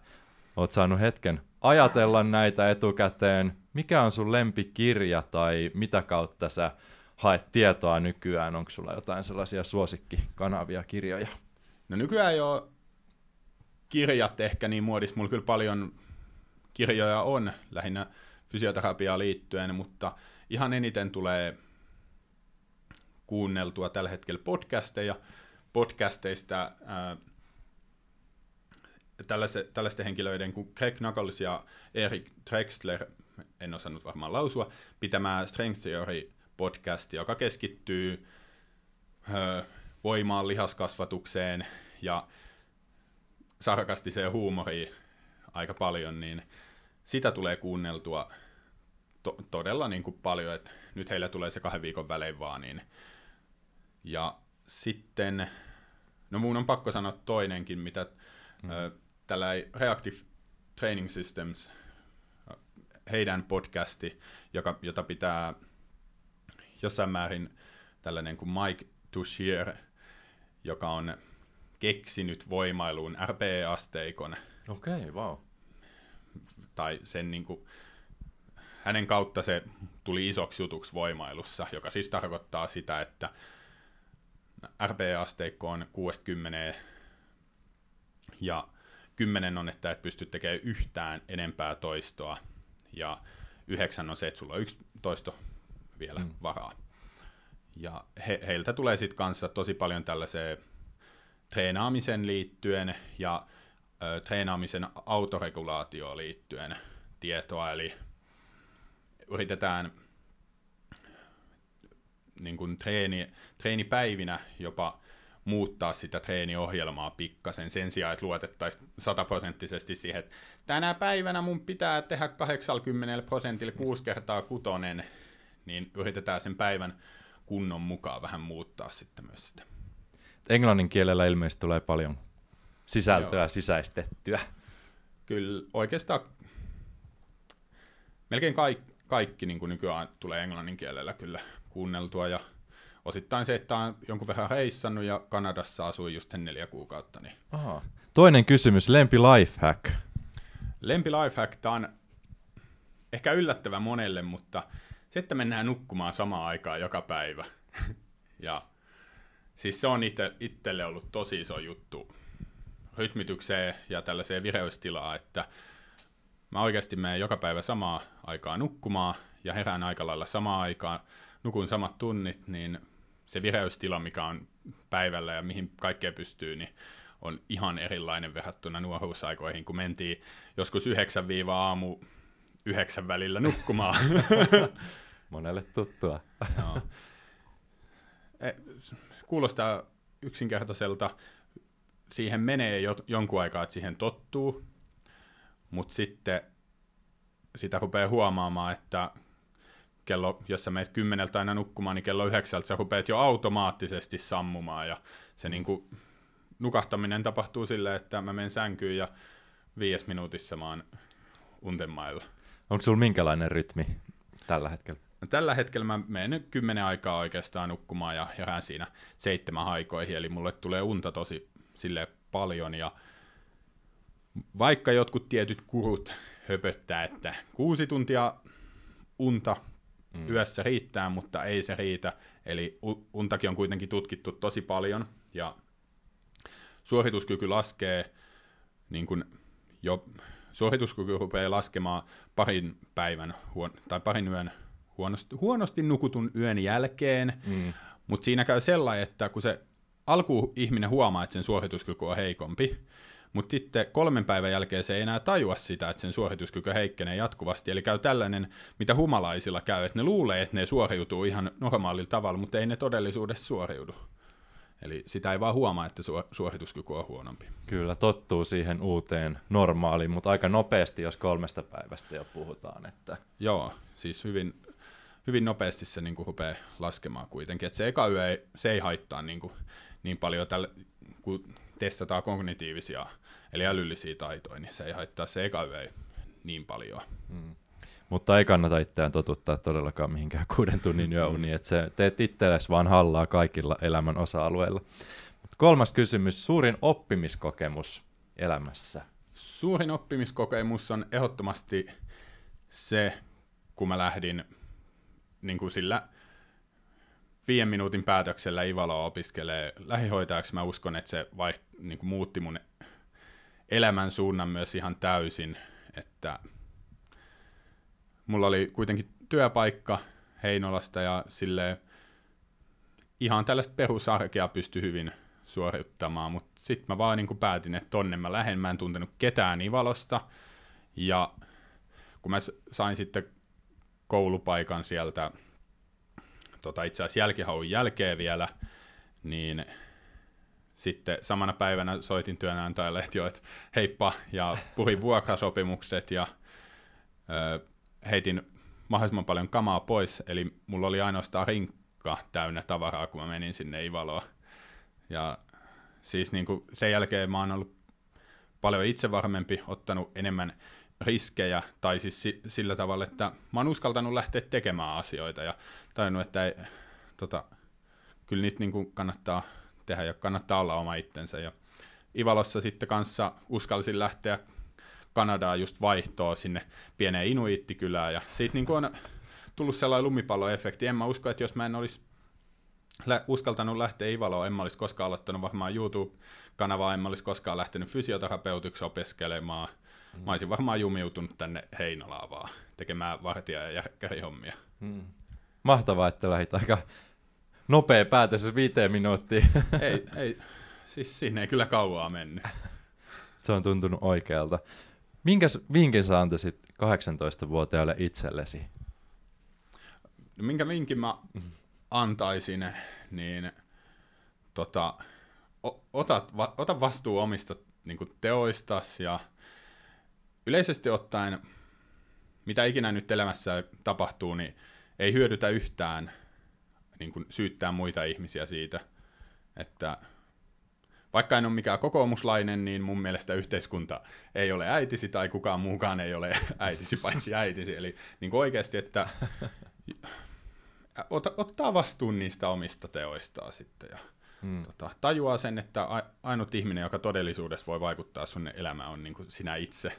Oot saanut hetken ajatella näitä etukäteen. Mikä on sun lempikirja tai mitä kautta sä haet tietoa nykyään? Onko sulla jotain sellaisia suosikkikanavia, kirjoja? No nykyään jo kirjat ehkä niin muodis. Mulla kyllä paljon kirjoja on, lähinnä fysioterapiaan liittyen, mutta ihan eniten tulee kuunneltua tällä hetkellä podcasteja. Podcasteista... Äh, tällaisten, tällaisten henkilöiden kuin Greg Knuckles ja Erik Drexler, en osannut varmaan lausua, pitämään Strength Theory podcast, joka keskittyy ö, voimaan, lihaskasvatukseen ja sarkastiseen huumoriin aika paljon, niin sitä tulee kuunneltua to- todella niin kuin paljon, että nyt heillä tulee se kahden viikon välein vaan, niin ja sitten, no mun on pakko sanoa toinenkin, mitä mm. ö, tällä Reactive Training Systems, heidän podcasti, joka, jota pitää jossain määrin tällainen kuin Mike Tushier, joka on keksinyt voimailuun RPE-asteikon. Okei, okay, wow. Tai sen niin kuin, hänen kautta se tuli isoksi jutuksi voimailussa, joka siis tarkoittaa sitä, että RPE-asteikko on 60 ja kymmenen on, että et pysty tekemään yhtään enempää toistoa, ja yhdeksän on se, että sulla on yksi toisto vielä mm. varaa. Ja he, heiltä tulee sitten kanssa tosi paljon tällaiseen treenaamisen liittyen ja ö, treenaamisen autoregulaatioon liittyen tietoa, eli yritetään niin kuin treeni, treenipäivinä jopa muuttaa sitä treeniohjelmaa pikkasen sen sijaan, että luotettaisiin sataprosenttisesti siihen, että tänä päivänä mun pitää tehdä 80 prosentilla kuusi kertaa kutonen, niin yritetään sen päivän kunnon mukaan vähän muuttaa sitten myös sitä. Englannin kielellä ilmeisesti tulee paljon sisältöä Joo. sisäistettyä. Kyllä oikeastaan melkein kaikki, kaikki niin kuin nykyään tulee englannin kielellä kyllä kuunneltua ja osittain se, että on jonkun vähän heissannut ja Kanadassa asui just sen neljä kuukautta. Niin. Aha. Toinen kysymys, lempi lifehack. Lempi lifehack, tämä on ehkä yllättävä monelle, mutta se, että mennään nukkumaan samaan aikaan joka päivä. ja siis se on ite, itselle ollut tosi iso juttu rytmitykseen ja tällaiseen vireystilaan, että mä oikeasti menen joka päivä samaa aikaa nukkumaan ja herään aika lailla samaan aikaan, nukun samat tunnit, niin se vireystila, mikä on päivällä ja mihin kaikkea pystyy, niin on ihan erilainen verrattuna nuoruusaikoihin, kun mentiin joskus 9-aamu yhdeksän välillä nukkumaan. Monelle tuttua. no. E, kuulostaa yksinkertaiselta. Siihen menee jo, jonkun aikaa, että siihen tottuu, mutta sitten sitä rupeaa huomaamaan, että kello, jos sä meet kymmeneltä aina nukkumaan, niin kello yhdeksältä sä rupeat jo automaattisesti sammumaan, ja se mm. niin kuin, nukahtaminen tapahtuu silleen, että mä menen sänkyyn ja viides minuutissa mä oon untemailla. Onko sulla minkälainen rytmi tällä hetkellä? No, tällä hetkellä mä menen kymmenen aikaa oikeastaan nukkumaan ja herään siinä seitsemän aikoihin, eli mulle tulee unta tosi sille paljon, ja vaikka jotkut tietyt kurut höpöttää, että kuusi tuntia unta mm. yössä riittää, mutta ei se riitä. Eli untakin on kuitenkin tutkittu tosi paljon ja suorituskyky laskee niin kuin jo suorituskyky rupeaa laskemaan parin päivän huon- tai parin yön huonosti, huonosti nukutun yön jälkeen, mm. mutta siinä käy sellainen, että kun se alku ihminen huomaa, että sen suorituskyky on heikompi, mutta sitten kolmen päivän jälkeen se ei enää tajua sitä, että sen suorituskyky heikkenee jatkuvasti, eli käy tällainen, mitä humalaisilla käy, että ne luulee, että ne suoriutuu ihan normaalilla tavalla, mutta ei ne todellisuudessa suoriudu. Eli sitä ei vaan huomaa, että suorituskyky on huonompi. Kyllä, tottuu siihen uuteen normaaliin, mutta aika nopeasti, jos kolmesta päivästä jo puhutaan. Että... Joo, siis hyvin, hyvin nopeasti se niin kuin, rupeaa laskemaan kuitenkin. Et se eka yö ei, se ei haittaa niin, kuin, niin paljon, tälle, kun testataan kognitiivisia, eli älyllisiä taitoja, niin se ei haittaa se eka yö niin paljon. Mm. Mutta ei kannata itseään totuttaa todellakaan mihinkään kuuden tunnin yöuniin, että se teet itsellesi vaan hallaa kaikilla elämän osa-alueilla. Mut kolmas kysymys, suurin oppimiskokemus elämässä? Suurin oppimiskokemus on ehdottomasti se, kun mä lähdin niin kuin sillä viiden minuutin päätöksellä Ivaloa opiskelee lähihoitajaksi. Mä uskon, että se vaiht, niin kuin muutti mun elämän suunnan myös ihan täysin, että mulla oli kuitenkin työpaikka Heinolasta ja sille ihan tällaista perusarkea pysty hyvin suorittamaan, mutta sitten mä vaan niin päätin, että tonne mä lähden, mä en tuntenut ketään Ivalosta, ja kun mä sain sitten koulupaikan sieltä tota, itse asiassa jälkihaun jälkeen vielä, niin sitten samana päivänä soitin työnantajalle, että joo, että heippa, ja puhin vuokrasopimukset ja ö, heitin mahdollisimman paljon kamaa pois, eli mulla oli ainoastaan rinkka täynnä tavaraa, kun mä menin sinne Ivaloa. Ja siis niin kuin sen jälkeen mä oon ollut paljon itsevarmempi, ottanut enemmän riskejä, tai siis sillä tavalla, että mä oon uskaltanut lähteä tekemään asioita ja tajunnut, että ei, tota, kyllä niitä niin kuin kannattaa tehdä ja kannattaa olla oma itsensä. Ja Ivalossa sitten kanssa uskalsin lähteä Kanadaa just vaihtoa sinne pieneen Inuittikylään ja siitä niin kuin on tullut sellainen lumipalloefekti. En mä usko, että jos mä en olisi lä- uskaltanut lähteä Ivaloon, en mä olisi koskaan aloittanut varmaan YouTube-kanavaa, en mä olisi koskaan lähtenyt fysioterapeutiksi opiskelemaan – Mm. Mä olisin varmaan jumiutunut tänne Heinolaan vaan tekemään vartija- ja järkkärihommia. Mm. Mahtavaa, että lähit aika nopea päätös viiteen minuuttiin. ei, ei, siis siinä ei kyllä kauaa mennyt. Se on tuntunut oikealta. Minkäs vinkin sä antaisit 18-vuotiaalle itsellesi? No, minkä vinkin mä antaisin, niin tota, o- ota, va- ota vastuu omista niin teoistasi ja – yleisesti ottaen, mitä ikinä nyt elämässä tapahtuu, niin ei hyödytä yhtään niin kuin syyttää muita ihmisiä siitä, että vaikka en ole mikään kokoomuslainen, niin mun mielestä yhteiskunta ei ole äitisi tai kukaan muukaan ei ole äitisi paitsi äitisi. Eli niin kuin oikeasti, että ota, ottaa vastuun niistä omista teoistaan sitten ja hmm. tota, tajuaa sen, että ainut ihminen, joka todellisuudessa voi vaikuttaa sun elämään, on niin kuin sinä itse.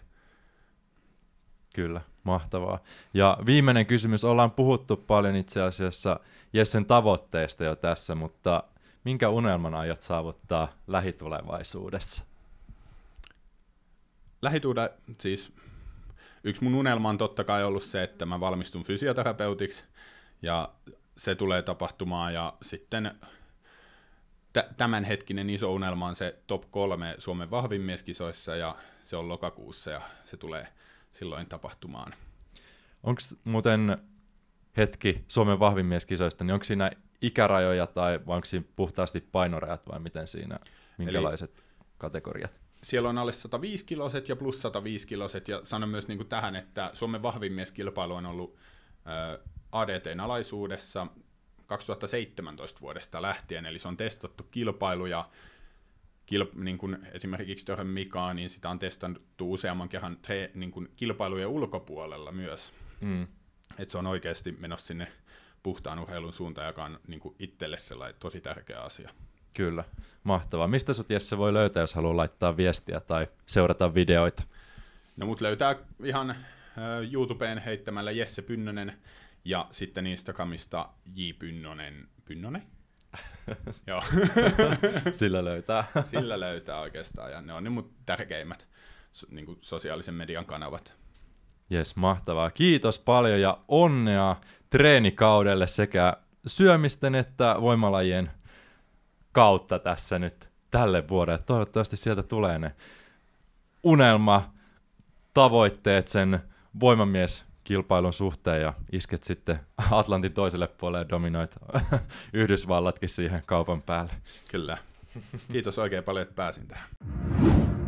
Kyllä, mahtavaa. Ja viimeinen kysymys, ollaan puhuttu paljon itse asiassa Jessen tavoitteista jo tässä, mutta minkä unelman aiot saavuttaa lähitulevaisuudessa? Lähituuda, siis yksi mun unelma on totta kai ollut se, että mä valmistun fysioterapeutiksi ja se tulee tapahtumaan ja sitten t- tämänhetkinen iso unelma on se top kolme Suomen vahvimieskisoissa ja se on lokakuussa ja se tulee – silloin tapahtumaan. Onko muuten hetki Suomen vahvimieskisoista, niin onko siinä ikärajoja tai vai onko siinä puhtaasti painorajat vai miten siinä, minkälaiset Eli kategoriat? Siellä on alle 105 kiloset ja plus 105 kiloset ja sanon myös niin kuin tähän, että Suomen vahvimieskilpailu on ollut ADTn alaisuudessa 2017 vuodesta lähtien, eli se on testattu kilpailuja kilp, niin kuin esimerkiksi tuohon Mikaan, niin sitä on testannut useamman kerran tre, niin kuin kilpailujen ulkopuolella myös. Mm. Että se on oikeasti menossa sinne puhtaan urheilun suuntaan, joka on niin kuin itselle sellainen tosi tärkeä asia. Kyllä, mahtavaa. Mistä sut Jesse voi löytää, jos haluaa laittaa viestiä tai seurata videoita? No mut löytää ihan äh, YouTubeen heittämällä Jesse Pynnönen ja sitten Instagramista J. Pynnönen. Pynnönen? Joo. Sillä löytää. Sillä löytää oikeastaan, ja ne on ne mun tärkeimmät niin kuin sosiaalisen median kanavat. Jes, mahtavaa. Kiitos paljon ja onnea treenikaudelle sekä syömisten että voimalajien kautta tässä nyt tälle vuodelle. Toivottavasti sieltä tulee ne unelma tavoitteet sen voimamies kilpailun suhteen ja isket sitten Atlantin toiselle puolelle ja dominoit Yhdysvallatkin siihen kaupan päälle. Kyllä. Kiitos oikein paljon, että pääsin tähän.